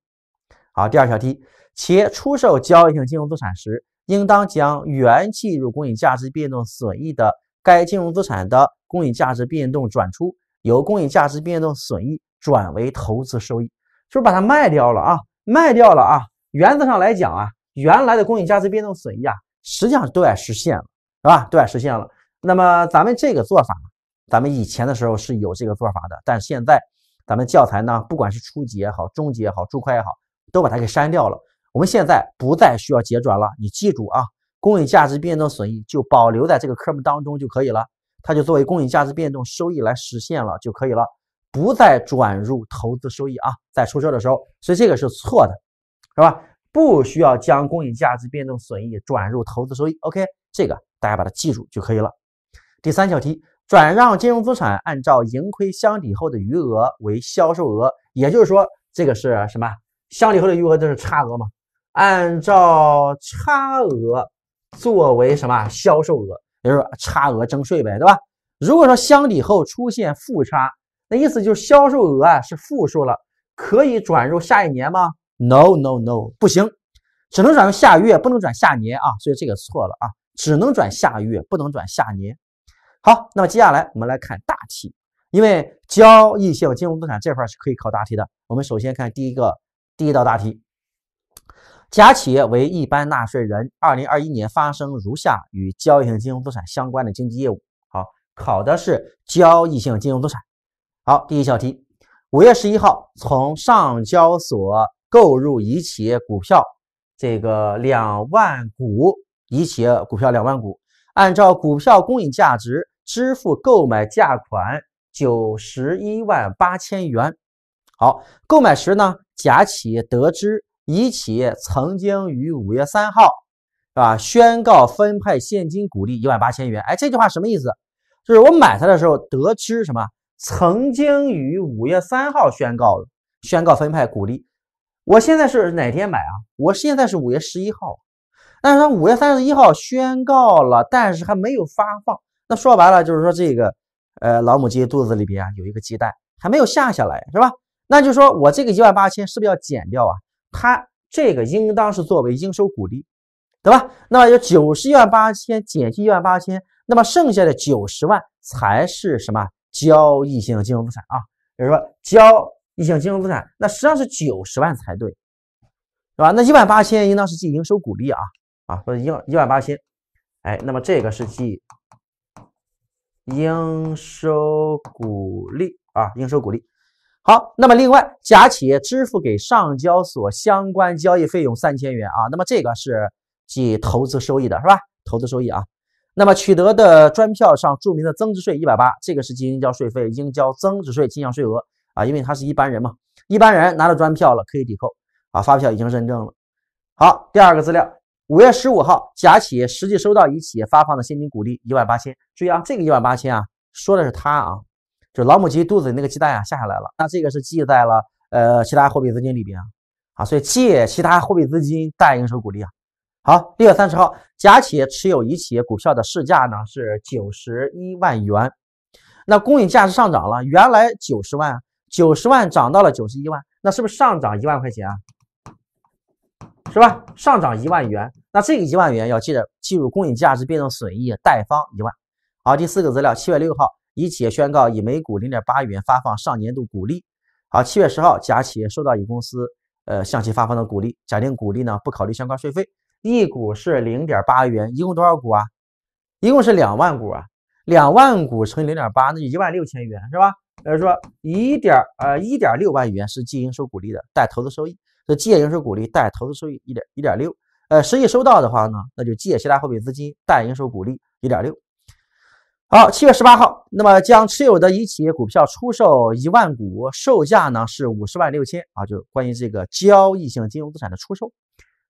好，第二小题，企业出售交易性金融资产时。应当将原计入公允价值变动损益的该金融资产的公允价值变动转出，由公允价值变动损益转为投资收益，就是把它卖掉了啊，卖掉了啊。原则上来讲啊，原来的公允价值变动损益啊，实际上对外实现了，是吧？对外实现了。那么咱们这个做法，咱们以前的时候是有这个做法的，但现在咱们教材呢，不管是初级也好，中级也好，注会也好，都把它给删掉了。我们现在不再需要结转了，你记住啊，公允价值变动损益就保留在这个科目当中就可以了，它就作为公允价值变动收益来实现了就可以了，不再转入投资收益啊，在出售的时候，所以这个是错的，是吧？不需要将公允价值变动损益转入投资收益。OK，这个大家把它记住就可以了。第三小题，转让金融资产按照盈亏相抵后的余额为销售额，也就是说，这个是什么？相抵后的余额就是差额嘛，按照差额作为什么销售额，也就是说差额征税呗，对吧？如果说相抵后出现负差，那意思就是销售额啊是负数了，可以转入下一年吗？No No No，不行，只能转入下月，不能转下年啊。所以这个错了啊，只能转下月，不能转下年。好，那么接下来我们来看大题，因为交易性金融资产这块是可以考大题的。我们首先看第一个第一道大题。甲企业为一般纳税人，二零二一年发生如下与交易性金融资产相关的经济业务。好，考的是交易性金融资产。好，第一小题，五月十一号从上交所购入乙企业股票，这个两万股乙企业股票两万股，按照股票公允价值支付购买价款九十一万八千元。好，购买时呢，甲企业得知。乙企业曾经于五月三号，啊，宣告分派现金股利一万八千元。哎，这句话什么意思？就是我买它的时候得知什么？曾经于五月三号宣告宣告分派股利。我现在是哪天买啊？我现在是五月十一号。但是他五月三十一号宣告了，但是还没有发放。那说白了就是说这个，呃，老母鸡肚子里边啊有一个鸡蛋还没有下下来，是吧？那就说我这个一万八千是不是要减掉啊？它这个应当是作为应收股利，对吧？那么有九十一万八千减去一万八千，那么剩下的九十万才是什么交易性金融资产啊？也就是说交易性金融资产，那实际上是九十万才对，对吧？那一万八千应当是记应收股利啊啊，或应一万八千，哎，那么这个是记应收股利啊，应收股利。好，那么另外，甲企业支付给上交所相关交易费用三千元啊，那么这个是计投资收益的是吧？投资收益啊，那么取得的专票上注明的增值税一百八，这个是计应交税费，应交增值税进项税额啊，因为它是一般人嘛，一般人拿到专票了可以抵扣啊，发票已经认证了。好，第二个资料，五月十五号，甲企业实际收到乙企业发放的现金股利一万八千，注意啊，这个一万八千啊，说的是他啊。就老母鸡肚子里那个鸡蛋啊下下来了，那这个是记在了呃其他货币资金里边啊，啊，所以借其他货币资金贷应收股利啊。好，六月三十号，甲企业持有乙企业股票的市价呢是九十一万元，那公允价值上涨了，原来九十万，九十万涨到了九十一万，那是不是上涨一万块钱啊？是吧？上涨一万元，那这个一万元要记着计入公允价值变动损益，贷方一万。好，第四个资料，七月六号。乙企业宣告以每股零点八元发放上年度股利。好，七月十号，甲企业收到乙公司呃向其发放的股利。假定股利呢不考虑相关税费，一股是零点八元，一共多少股啊？一共是两万股啊，两万股乘零点八，那就一万六千元是吧？呃，说一点呃一点六万元是计应收股利的，带投资收益，以借应收股利带投资收益一点一点六。呃，实际收到的话呢，那就借其他货币资金带应收股利一点六。好，七月十八号，那么将持有的一企业股票出售一万股，售价呢是五十万六千啊，就关于这个交易性金融资产的出售，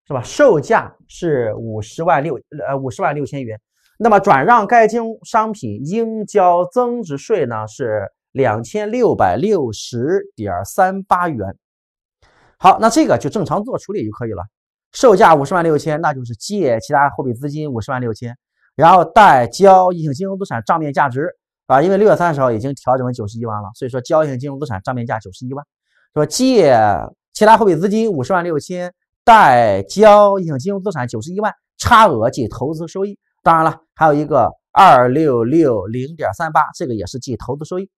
是吧？售价是五十万六呃五十万六千元，那么转让该金融商品应交增值税呢是两千六百六十点三八元。好，那这个就正常做处理就可以了。售价五十万六千，那就是借其他货币资金五十万六千。然后，代交易性金融资产账面价值啊，因为六月三十号已经调整为九十一万了，所以说交易性金融资产账面价九十一万，说借其他货币资金五十万六千，代交易性金融资产九十一万，差额计投资收益。当然了，还有一个二六六零点三八，这个也是计投资收益。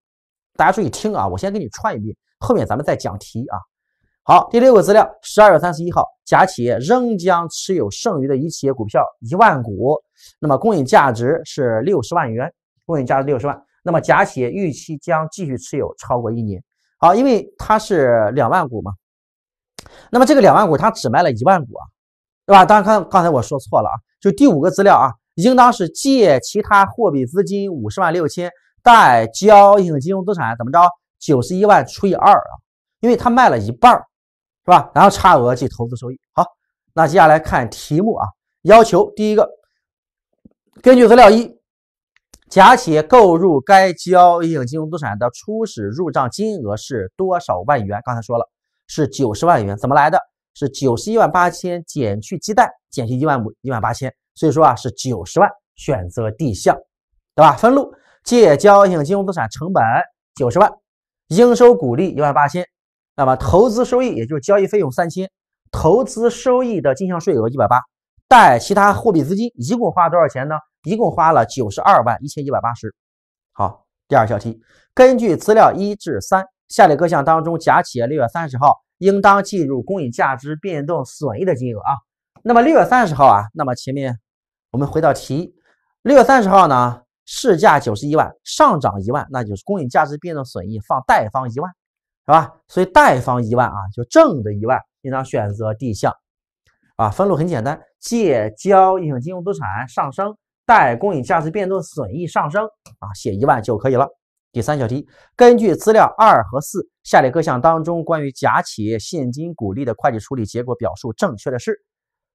大家注意听啊，我先给你串一遍，后面咱们再讲题啊。好，第六个资料，十二月三十一号，甲企业仍将持有剩余的乙企业股票一万股。那么公允价值是六十万元，公允价值六十万。那么甲企业预期将继续持有超过一年。好，因为它是两万股嘛。那么这个两万股它只卖了一万股啊，对吧？当然，刚刚才我说错了啊，就第五个资料啊，应当是借其他货币资金五十万六千，代交易性金融资产怎么着九十一万除以二啊，因为它卖了一半儿，是吧？然后差额计投资收益。好，那接下来看题目啊，要求第一个。根据资料一，甲企业购入该交易性金融资产的初始入账金额是多少万元？刚才说了是九十万元，怎么来的？是九十一万八千减去鸡蛋，减去一万五，一万八千，所以说啊是九十万。选择 D 项，对吧？分录借交易性金融资产成本九十万，应收股利一万八千，那么投资收益也就是交易费用三千，投资收益的进项税额一百八，贷其他货币资金，一共花多少钱呢？一共花了九十二万一千一百八十。好，第二小题，根据资料一至三，下列各项当中，甲企业六月三十号应当计入公允价值变动损益的金额啊？那么六月三十号啊？那么前面我们回到题，六月三十号呢，市价九十一万，上涨一万，那就是公允价值变动损益放贷方一万，是吧？所以贷方一万啊，就正的一万，应当选择 D 项啊。分录很简单，借交易性金融资产上升。待公允价值变动损益上升啊，写一万就可以了。第三小题，根据资料二和四，下列各项当中关于甲企业现金股利的会计处理结果表述正确的是？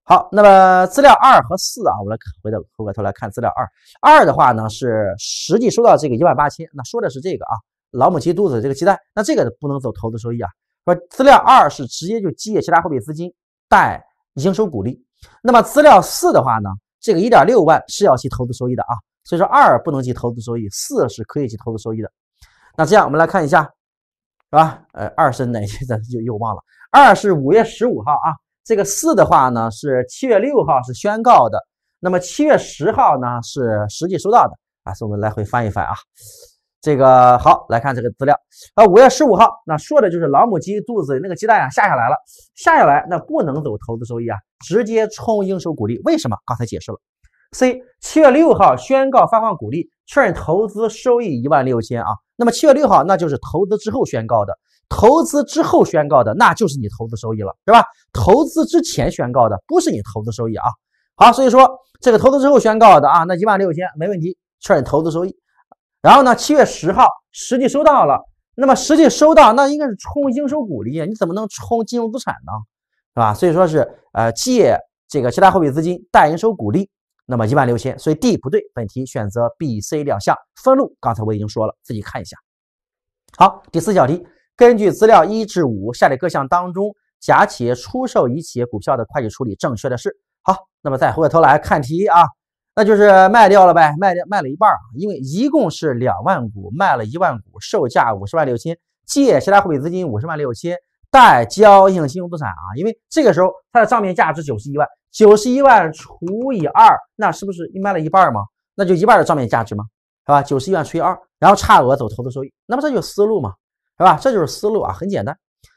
好，那么资料二和四啊，我们来回头回过头来看资料二。二的话呢，是实际收到这个一万八千，那说的是这个啊，老母鸡肚子这个鸡蛋，那这个不能走投资收益啊。说资料二是直接就借其他货币资金贷应收股利。那么资料四的话呢？这个一点六万是要记投资收益的啊，所以说二不能记投资收益，四是可以记投资收益的。那这样我们来看一下，是吧？呃，二是哪些咱就又忘了，二是五月十五号啊，这个四的话呢是七月六号是宣告的，那么七月十号呢是实际收到的啊，所以我们来回翻一翻啊。这个好来看这个资料啊，五月十五号那说的就是老母鸡肚子那个鸡蛋啊下下来了，下下来那不能走投资收益啊，直接冲应收股利。为什么？刚才解释了。C 七月六号宣告发放股利，确认投资收益一万六千啊。那么七月六号那就是投资之后宣告的，投资之后宣告的那就是你投资收益了，对吧？投资之前宣告的不是你投资收益啊。好，所以说这个投资之后宣告的啊，那一万六千没问题，确认投资收益。然后呢？七月十号实际收到了，那么实际收到那应该是冲应收股利，你怎么能冲金融资产呢？是吧？所以说是呃借这个其他货币资金代应收股利，那么一万六千，所以 D 不对，本题选择 B、C 两项分录。刚才我已经说了，自己看一下。好，第四小题，根据资料一至五，下列各项当中，甲企业出售乙企业股票的会计处理正确的是？好，那么再回过头来看题啊。那就是卖掉了呗，卖掉卖了一半儿，因为一共是两万股，卖了一万股，售价五十万六千，借其他货币资金五十万六千，贷交易性金融资产啊，因为这个时候它的账面价值九十一万，九十一万除以二，那是不是卖了一半儿吗？那就一半的账面价值吗？是吧？九十一万除以二，然后差额走投资收益，那么这就是思路嘛，是吧？这就是思路啊，很简单。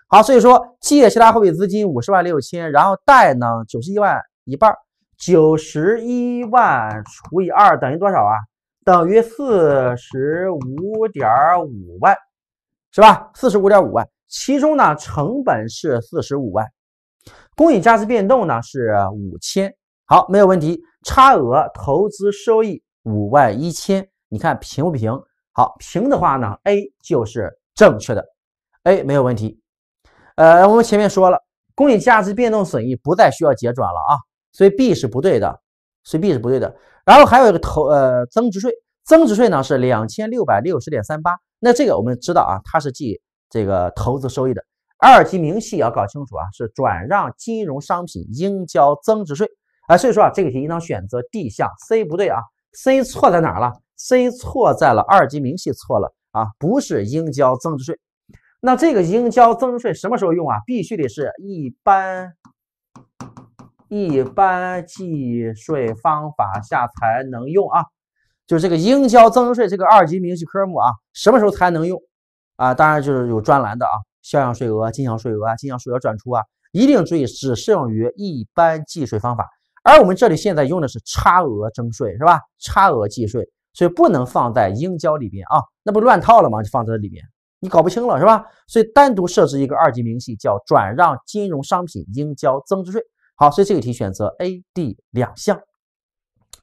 好，所以说借其他货币资金五十万六千，然后贷呢九十一万一半儿。九十一万除以二等于多少啊？等于四十五点五万，是吧？四十五点五万，其中呢，成本是四十五万，公允价值变动呢是五千。好，没有问题，差额投资收益五万一千，你看平不平？好，平的话呢，A 就是正确的，A 没有问题。呃，我们前面说了，公允价值变动损益不再需要结转了啊。所以 B 是不对的，所以 B 是不对的。然后还有一个投呃增值税，增值税呢是两千六百六十点三八，那这个我们知道啊，它是计这个投资收益的二级明细也要搞清楚啊，是转让金融商品应交增值税啊，所以说啊这个题应当选择 D 项，C 不对啊，C 错在哪儿了？C 错在了二级明细错了啊，不是应交增值税。那这个应交增值税什么时候用啊？必须得是一般。一般计税方法下才能用啊，就是这个应交增值税这个二级明细科目啊，什么时候才能用啊？当然就是有专栏的啊，销项税额、进项税额啊、进项税额转出啊，一定注意只适用于一般计税方法，而我们这里现在用的是差额征税是吧？差额计税，所以不能放在应交里边啊，那不乱套了吗？就放在里边，你搞不清了是吧？所以单独设置一个二级明细叫转让金融商品应交增值税。好，所以这个题选择 A、D 两项。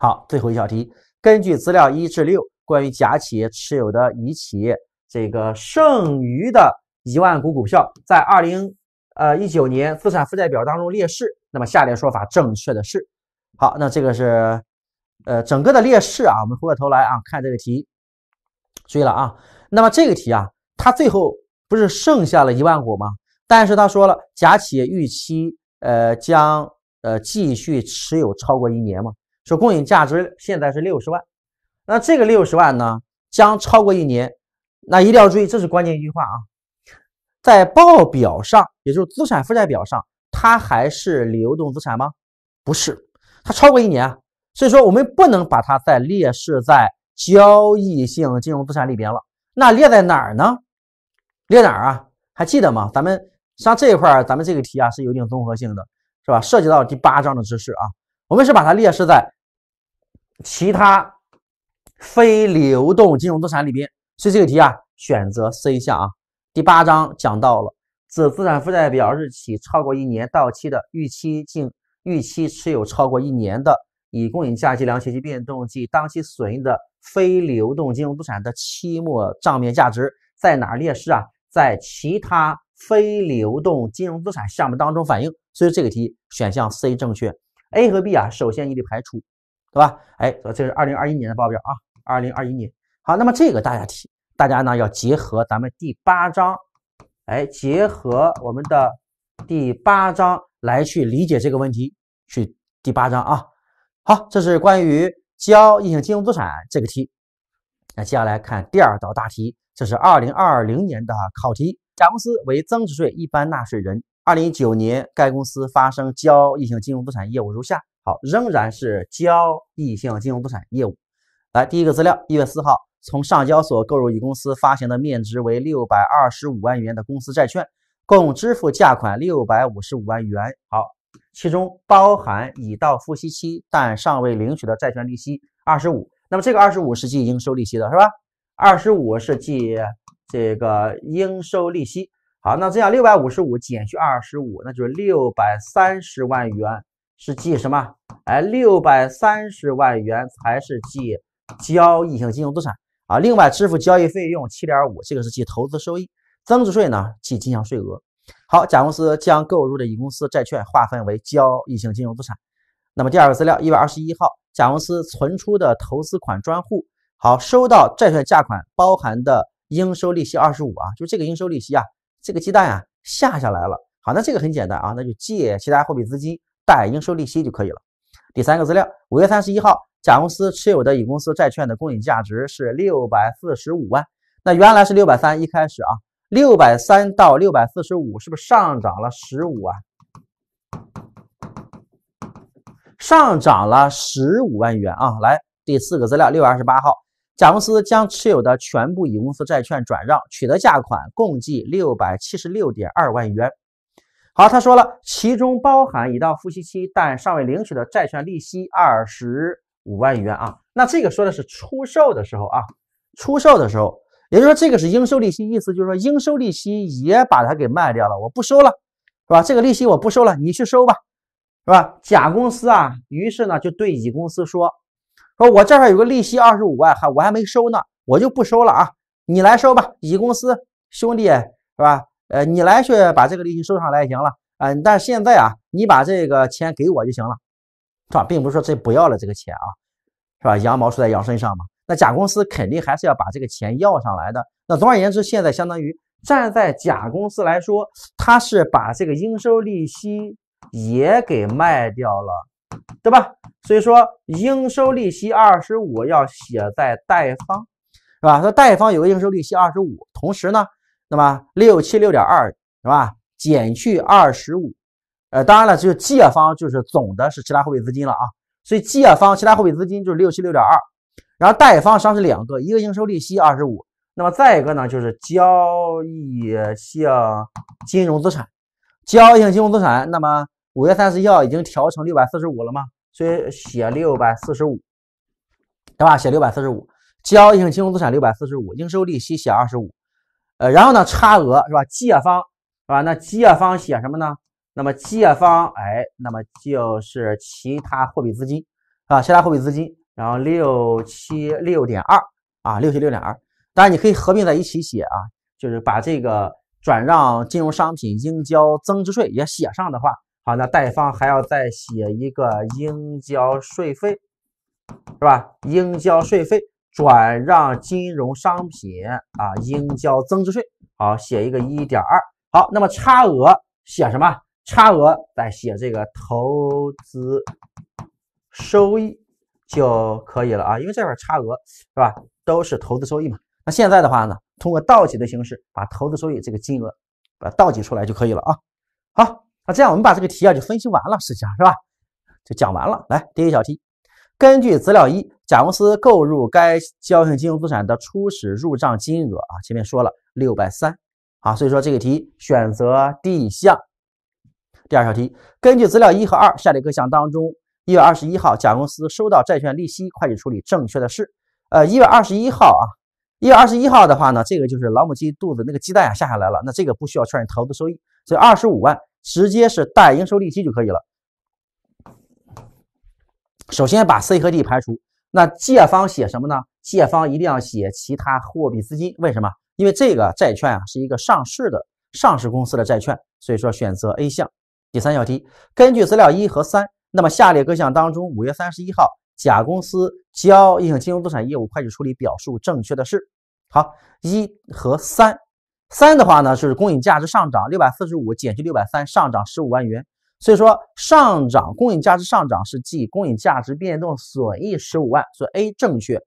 好，最后一小题，根据资料一至六，关于甲企业持有的乙企业这个剩余的一万股股票，在二零呃一九年资产负债表当中列示。那么下列说法正确的是？好，那这个是呃整个的列示啊。我们回过头来啊看这个题，注意了啊。那么这个题啊，它最后不是剩下了一万股吗？但是他说了，甲企业预期。呃，将呃继续持有超过一年嘛？说公允价值现在是六十万，那这个六十万呢，将超过一年，那一定要注意，这是关键一句话啊。在报表上，也就是资产负债表上，它还是流动资产吗？不是，它超过一年，所以说我们不能把它再列示在交易性金融资产里边了。那列在哪儿呢？列哪儿啊？还记得吗？咱们。实际上这一块儿，咱们这个题啊是有一定综合性的，是吧？涉及到第八章的知识啊。我们是把它列示在其他非流动金融资产里边，所以这个题啊选择 C 项啊。第八章讲到了，自资产负债表日起超过一年到期的、预期净预期持有超过一年的以公允价计量且其变动计当期损益的非流动金融资产的期末账面价值，在哪列示啊？在其他。非流动金融资产项目当中反映，所以这个题选项 C 正确。A 和 B 啊，首先你得排除，对吧？哎，这是二零二一年的报表啊，二零二一年。好，那么这个大家题，大家呢要结合咱们第八章，哎，结合我们的第八章来去理解这个问题，去第八章啊。好，这是关于交易性金融资产这个题。那接下来看第二道大题，这是二零二零年的考题。甲公司为增值税一般纳税人。二零一九年，该公司发生交易性金融资产业务如下：好，仍然是交易性金融资产业务。来，第一个资料，一月四号，从上交所购入乙公司发行的面值为六百二十五万元的公司债券，共支付价款六百五十五万元。好，其中包含已到付息期但尚未领取的债券利息二十五。那么这个二十五是计应收利息的是吧？二十五是计。这个应收利息好，那这样六百五十五减去二十五，那就是六百三十万元是记什么？哎，六百三十万元才是记交易性金融资产啊。另外，支付交易费用七点五，这个是记投资收益。增值税呢，记进项税额。好，甲公司将购入的乙公司债券划分为交易性金融资产。那么第二个资料，一百二十一号，甲公司存出的投资款专户，好，收到债券价款包含的。应收利息二十五啊，就这个应收利息啊，这个鸡蛋啊下下来了。好，那这个很简单啊，那就借其他货币资金，贷应收利息就可以了。第三个资料，五月三十一号，甲公司持有的乙公司债券的公允价值是六百四十五万，那原来是六百三，一开始啊，六百三到六百四十五，是不是上涨了十五万？上涨了十五万元啊。来，第四个资料，六月二十八号。甲公司将持有的全部乙公司债券转让，取得价款共计六百七十六点二万元。好，他说了，其中包含已到付息期但尚未领取的债券利息二十五万元啊。那这个说的是出售的时候啊，出售的时候，也就是说这个是应收利息，意思就是说应收利息也把它给卖掉了，我不收了，是吧？这个利息我不收了，你去收吧，是吧？甲公司啊，于是呢就对乙公司说。说，我这儿有个利息二十五万，还我还没收呢，我就不收了啊！你来收吧，乙公司兄弟是吧？呃，你来去把这个利息收上来就行了啊。但是现在啊，你把这个钱给我就行了，是吧？并不是说这不要了这个钱啊，是吧？羊毛出在羊身上嘛。那甲公司肯定还是要把这个钱要上来的。那总而言之，现在相当于站在甲公司来说，他是把这个应收利息也给卖掉了。对吧？所以说，应收利息二十五要写在贷方，是吧？说贷方有个应收利息二十五，同时呢，那么六七六点二，是吧？减去二十五，呃，当然了，就借方就是总的是其他货币资金了啊。所以借方其他货币资金就是六七六点二，然后贷方上是两个，一个应收利息二十五，那么再一个呢，就是交易性金融资产，交易性金融资产，那么。五月三十一号已经调成六百四十五了吗？所以写六百四十五，对吧？写六百四十五，交易性金融资产六百四十五，应收利息写二十五，呃，然后呢，差额是吧？借方是吧？那借方写什么呢？那么借方，哎，那么就是其他货币资金，啊，其他货币资金，然后六七六点二啊，六七六点二。当然，你可以合并在一起写啊，就是把这个转让金融商品应交增值税也写上的话。好，那贷方还要再写一个应交税费，是吧？应交税费，转让金融商品啊，应交增值税。好，写一个一点二。好，那么差额写什么？差额再写这个投资收益就可以了啊，因为这边差额是吧，都是投资收益嘛。那现在的话呢，通过倒挤的形式，把投资收益这个金额，把倒挤出来就可以了啊。好。那这样，我们把这个题啊就分析完了，实际上，是吧？就讲完了。来，第一小题，根据资料一，甲公司购入该交易性金融资产的初始入账金额啊，前面说了六百三啊，所以说这个题选择 D 项。第二小题，根据资料一和二，下列各项当中，一月二十一号，甲公司收到债券利息，会计处理正确的，是呃一月二十一号啊，一月二十一号的话呢，这个就是老母鸡肚子那个鸡蛋啊下下来了，那这个不需要确认投资收益，所以二十五万。直接是带应收利息就可以了。首先把 C 和 D 排除，那借方写什么呢？借方一定要写其他货币资金，为什么？因为这个债券啊是一个上市的上市公司的债券，所以说选择 A 项。第三小题，根据资料一和三，那么下列各项当中，五月三十一号甲公司交易性金融资产业务会计处理表述正确的是？好，一和三。三的话呢，就是公允价值上涨六百四十五减去六百三，上涨十五万元。所以说，上涨公允价值上涨是计公允价值变动损益十五万，所以 A 正确。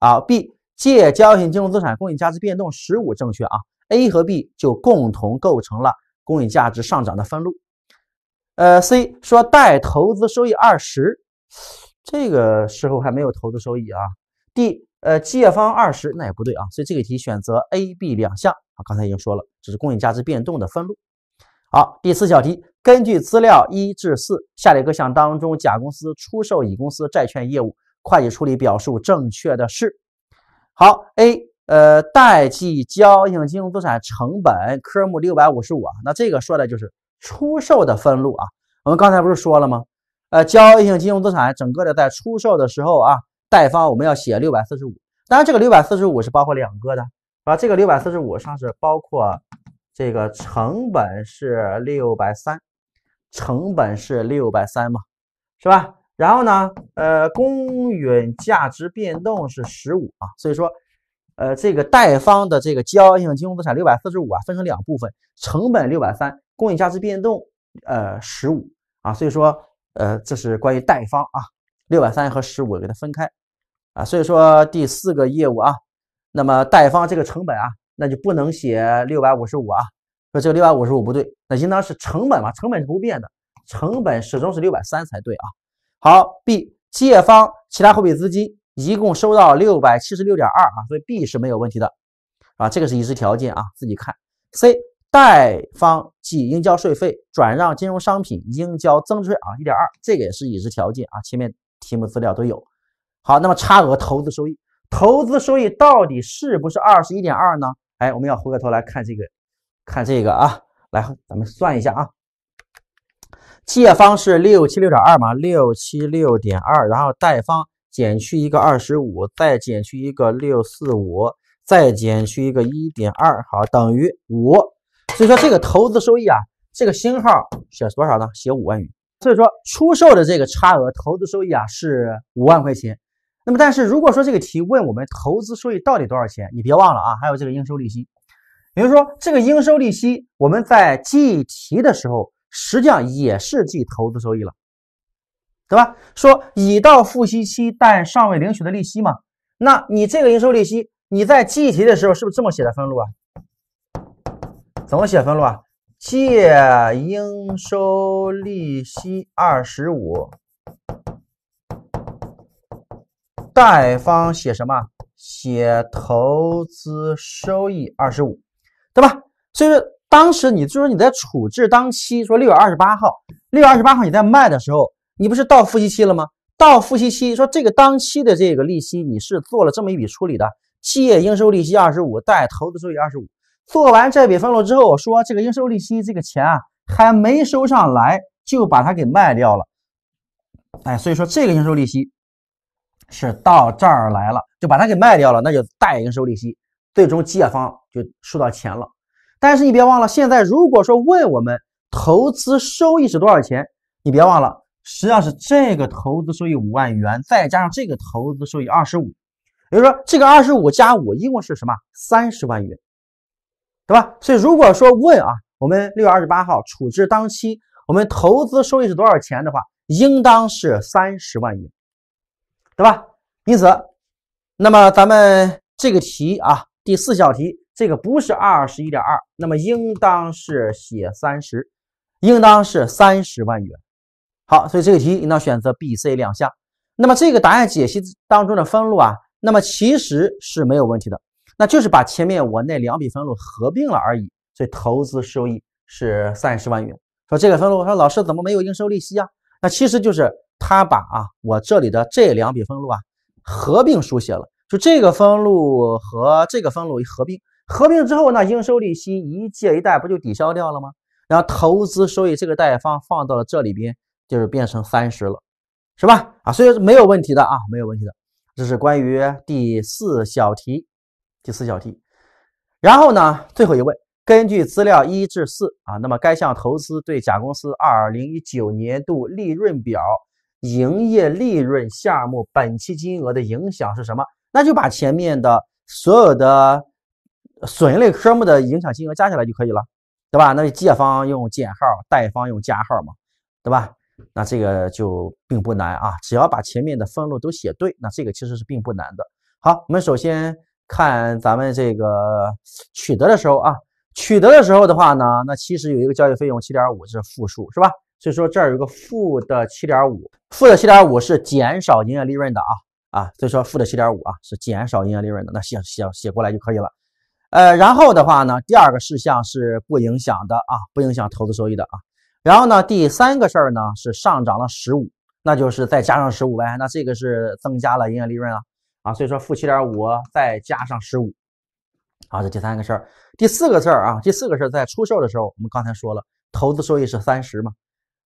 啊，B 借交易性金融资产公允价值变动十五正确啊，A 和 B 就共同构成了公允价值上涨的分录。呃，C 说贷投资收益二十，这个时候还没有投资收益啊。D。呃，借方二十那也不对啊，所以这个题选择 A、B 两项啊。刚才已经说了，这是公允价值变动的分录。好，第四小题，根据资料一至四，下列各项当中，甲公司出售乙公司债券业务会计处理表述正确的是？好，A，呃，代计交易性金融资产成本科目六百五十五啊。那这个说的就是出售的分录啊。我们刚才不是说了吗？呃，交易性金融资产整个的在出售的时候啊。贷方我们要写六百四十五，当然这个六百四十五是包括两个的啊，这个六百四十五上是包括这个成本是六百三，成本是六百三嘛，是吧？然后呢，呃，公允价值变动是十五啊，所以说，呃，这个贷方的这个交易性金融资产六百四十五啊，分成两部分，成本六百三，公允价值变动呃十五啊，所以说，呃，这是关于贷方啊，六百三和十五给它分开。啊，所以说第四个业务啊，那么贷方这个成本啊，那就不能写六百五十五啊，说这个六百五十五不对，那应当是成本嘛，成本是不变的，成本始终是六百三才对啊。好，B 借方其他货币资金一共收到六百七十六点二啊，所以 B 是没有问题的啊，这个是已知条件啊，自己看。C 贷方即应交税费，转让金融商品应交增值税啊一点二，这个也是已知条件啊，前面题目资料都有。好，那么差额投资收益，投资收益到底是不是二十一点二呢？哎，我们要回过头来看这个，看这个啊，来，咱们算一下啊。借方是六七六点二嘛，六七六点二，然后贷方减去一个二十五，再减去一个六四五，再减去一个一点二，好，等于五。所以说这个投资收益啊，这个星号写多少呢？写五万元。所以说出售的这个差额投资收益啊是五万块钱。那么，但是如果说这个题问我们投资收益到底多少钱，你别忘了啊，还有这个应收利息。也就是说，这个应收利息我们在计提的时候，实际上也是记投资收益了，对吧？说已到付息期但尚未领取的利息嘛，那你这个应收利息，你在计提的时候是不是这么写的分录啊？怎么写分录啊？借应收利息二十五。贷方写什么？写投资收益二十五，对吧？所以说当时你就是你在处置当期，说六月二十八号，六月二十八号你在卖的时候，你不是到付息期了吗？到付息期，说这个当期的这个利息你是做了这么一笔处理的，借应收利息二十五，贷投资收益二十五。做完这笔分录之后，说这个应收利息这个钱啊还没收上来，就把它给卖掉了。哎，所以说这个应收利息。是到这儿来了，就把它给卖掉了，那就贷应收利息，最终借方就收到钱了。但是你别忘了，现在如果说问我们投资收益是多少钱，你别忘了，实际上是这个投资收益五万元，再加上这个投资收益二十五，也就是说这个二十五加五一共是什么三十万元，对吧？所以如果说问啊，我们六月二十八号处置当期我们投资收益是多少钱的话，应当是三十万元。对吧？因此，那么咱们这个题啊，第四小题这个不是二十一点二，那么应当是写三十，应当是三十万元。好，所以这个题应当选择 B、C 两项。那么这个答案解析当中的分录啊，那么其实是没有问题的，那就是把前面我那两笔分录合并了而已。所以投资收益是三十万元。说这个分录，说老师怎么没有应收利息啊？那其实就是。他把啊，我这里的这两笔分录啊合并书写了，就这个分录和这个分录一合并，合并之后那应收利息一借一贷不就抵消掉了吗？然后投资收益这个贷方放到了这里边，就是变成三十了，是吧？啊，所以没有问题的啊，没有问题的。这是关于第四小题，第四小题。然后呢，最后一问，根据资料一至四啊，那么该项投资对甲公司二零一九年度利润表。营业利润项目本期金额的影响是什么？那就把前面的所有的损类科目的影响金额加起来就可以了，对吧？那借方用减号，贷方用加号嘛，对吧？那这个就并不难啊，只要把前面的分录都写对，那这个其实是并不难的。好，我们首先看咱们这个取得的时候啊，取得的时候的话呢，那其实有一个交易费用七点五是负数，是吧？所以说这儿有个负的七点五，负的七点五是减少营业利润的啊啊，所以说负的七点五啊是减少营业利润的，那写写写过来就可以了。呃，然后的话呢，第二个事项是不影响的啊，不影响投资收益的啊。然后呢，第三个事儿呢是上涨了十五，那就是再加上十五呗，那这个是增加了营业利润了啊，所以说负七点五再加上十五，好，这第三个事儿。第四个事儿啊，第四个事儿在出售的时候，我们刚才说了，投资收益是三十嘛。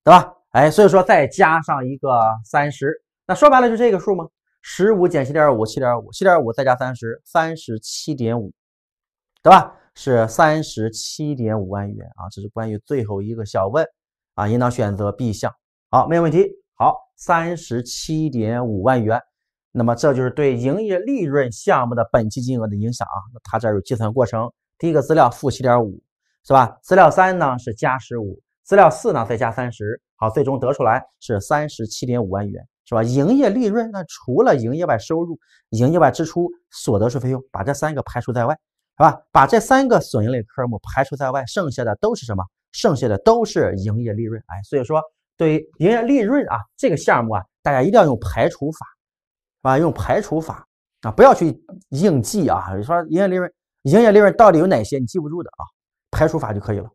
对吧？哎，所以说再加上一个三十，那说白了就这个数吗？十五减七点五，七点五，七点五再加三十三十七点五，对吧？是三十七点五万元啊！这是关于最后一个小问啊，应当选择 B 项。好，没有问题。好，三十七点五万元，那么这就是对营业利润项目的本期金额的影响啊。它这有计算过程，第一个资料负七点五，是吧？资料三呢是加十五。资料四呢，再加三十，好，最终得出来是三十七点五万元，是吧？营业利润，那除了营业外收入、营业外支出、所得税费用，把这三个排除在外，是吧？把这三个损益类科目排除在外，剩下的都是什么？剩下的都是营业利润，哎，所以说对营业利润啊这个项目啊，大家一定要用排除法啊，用排除法啊，不要去硬记啊，你说营业利润，营业利润到底有哪些？你记不住的啊，排除法就可以了。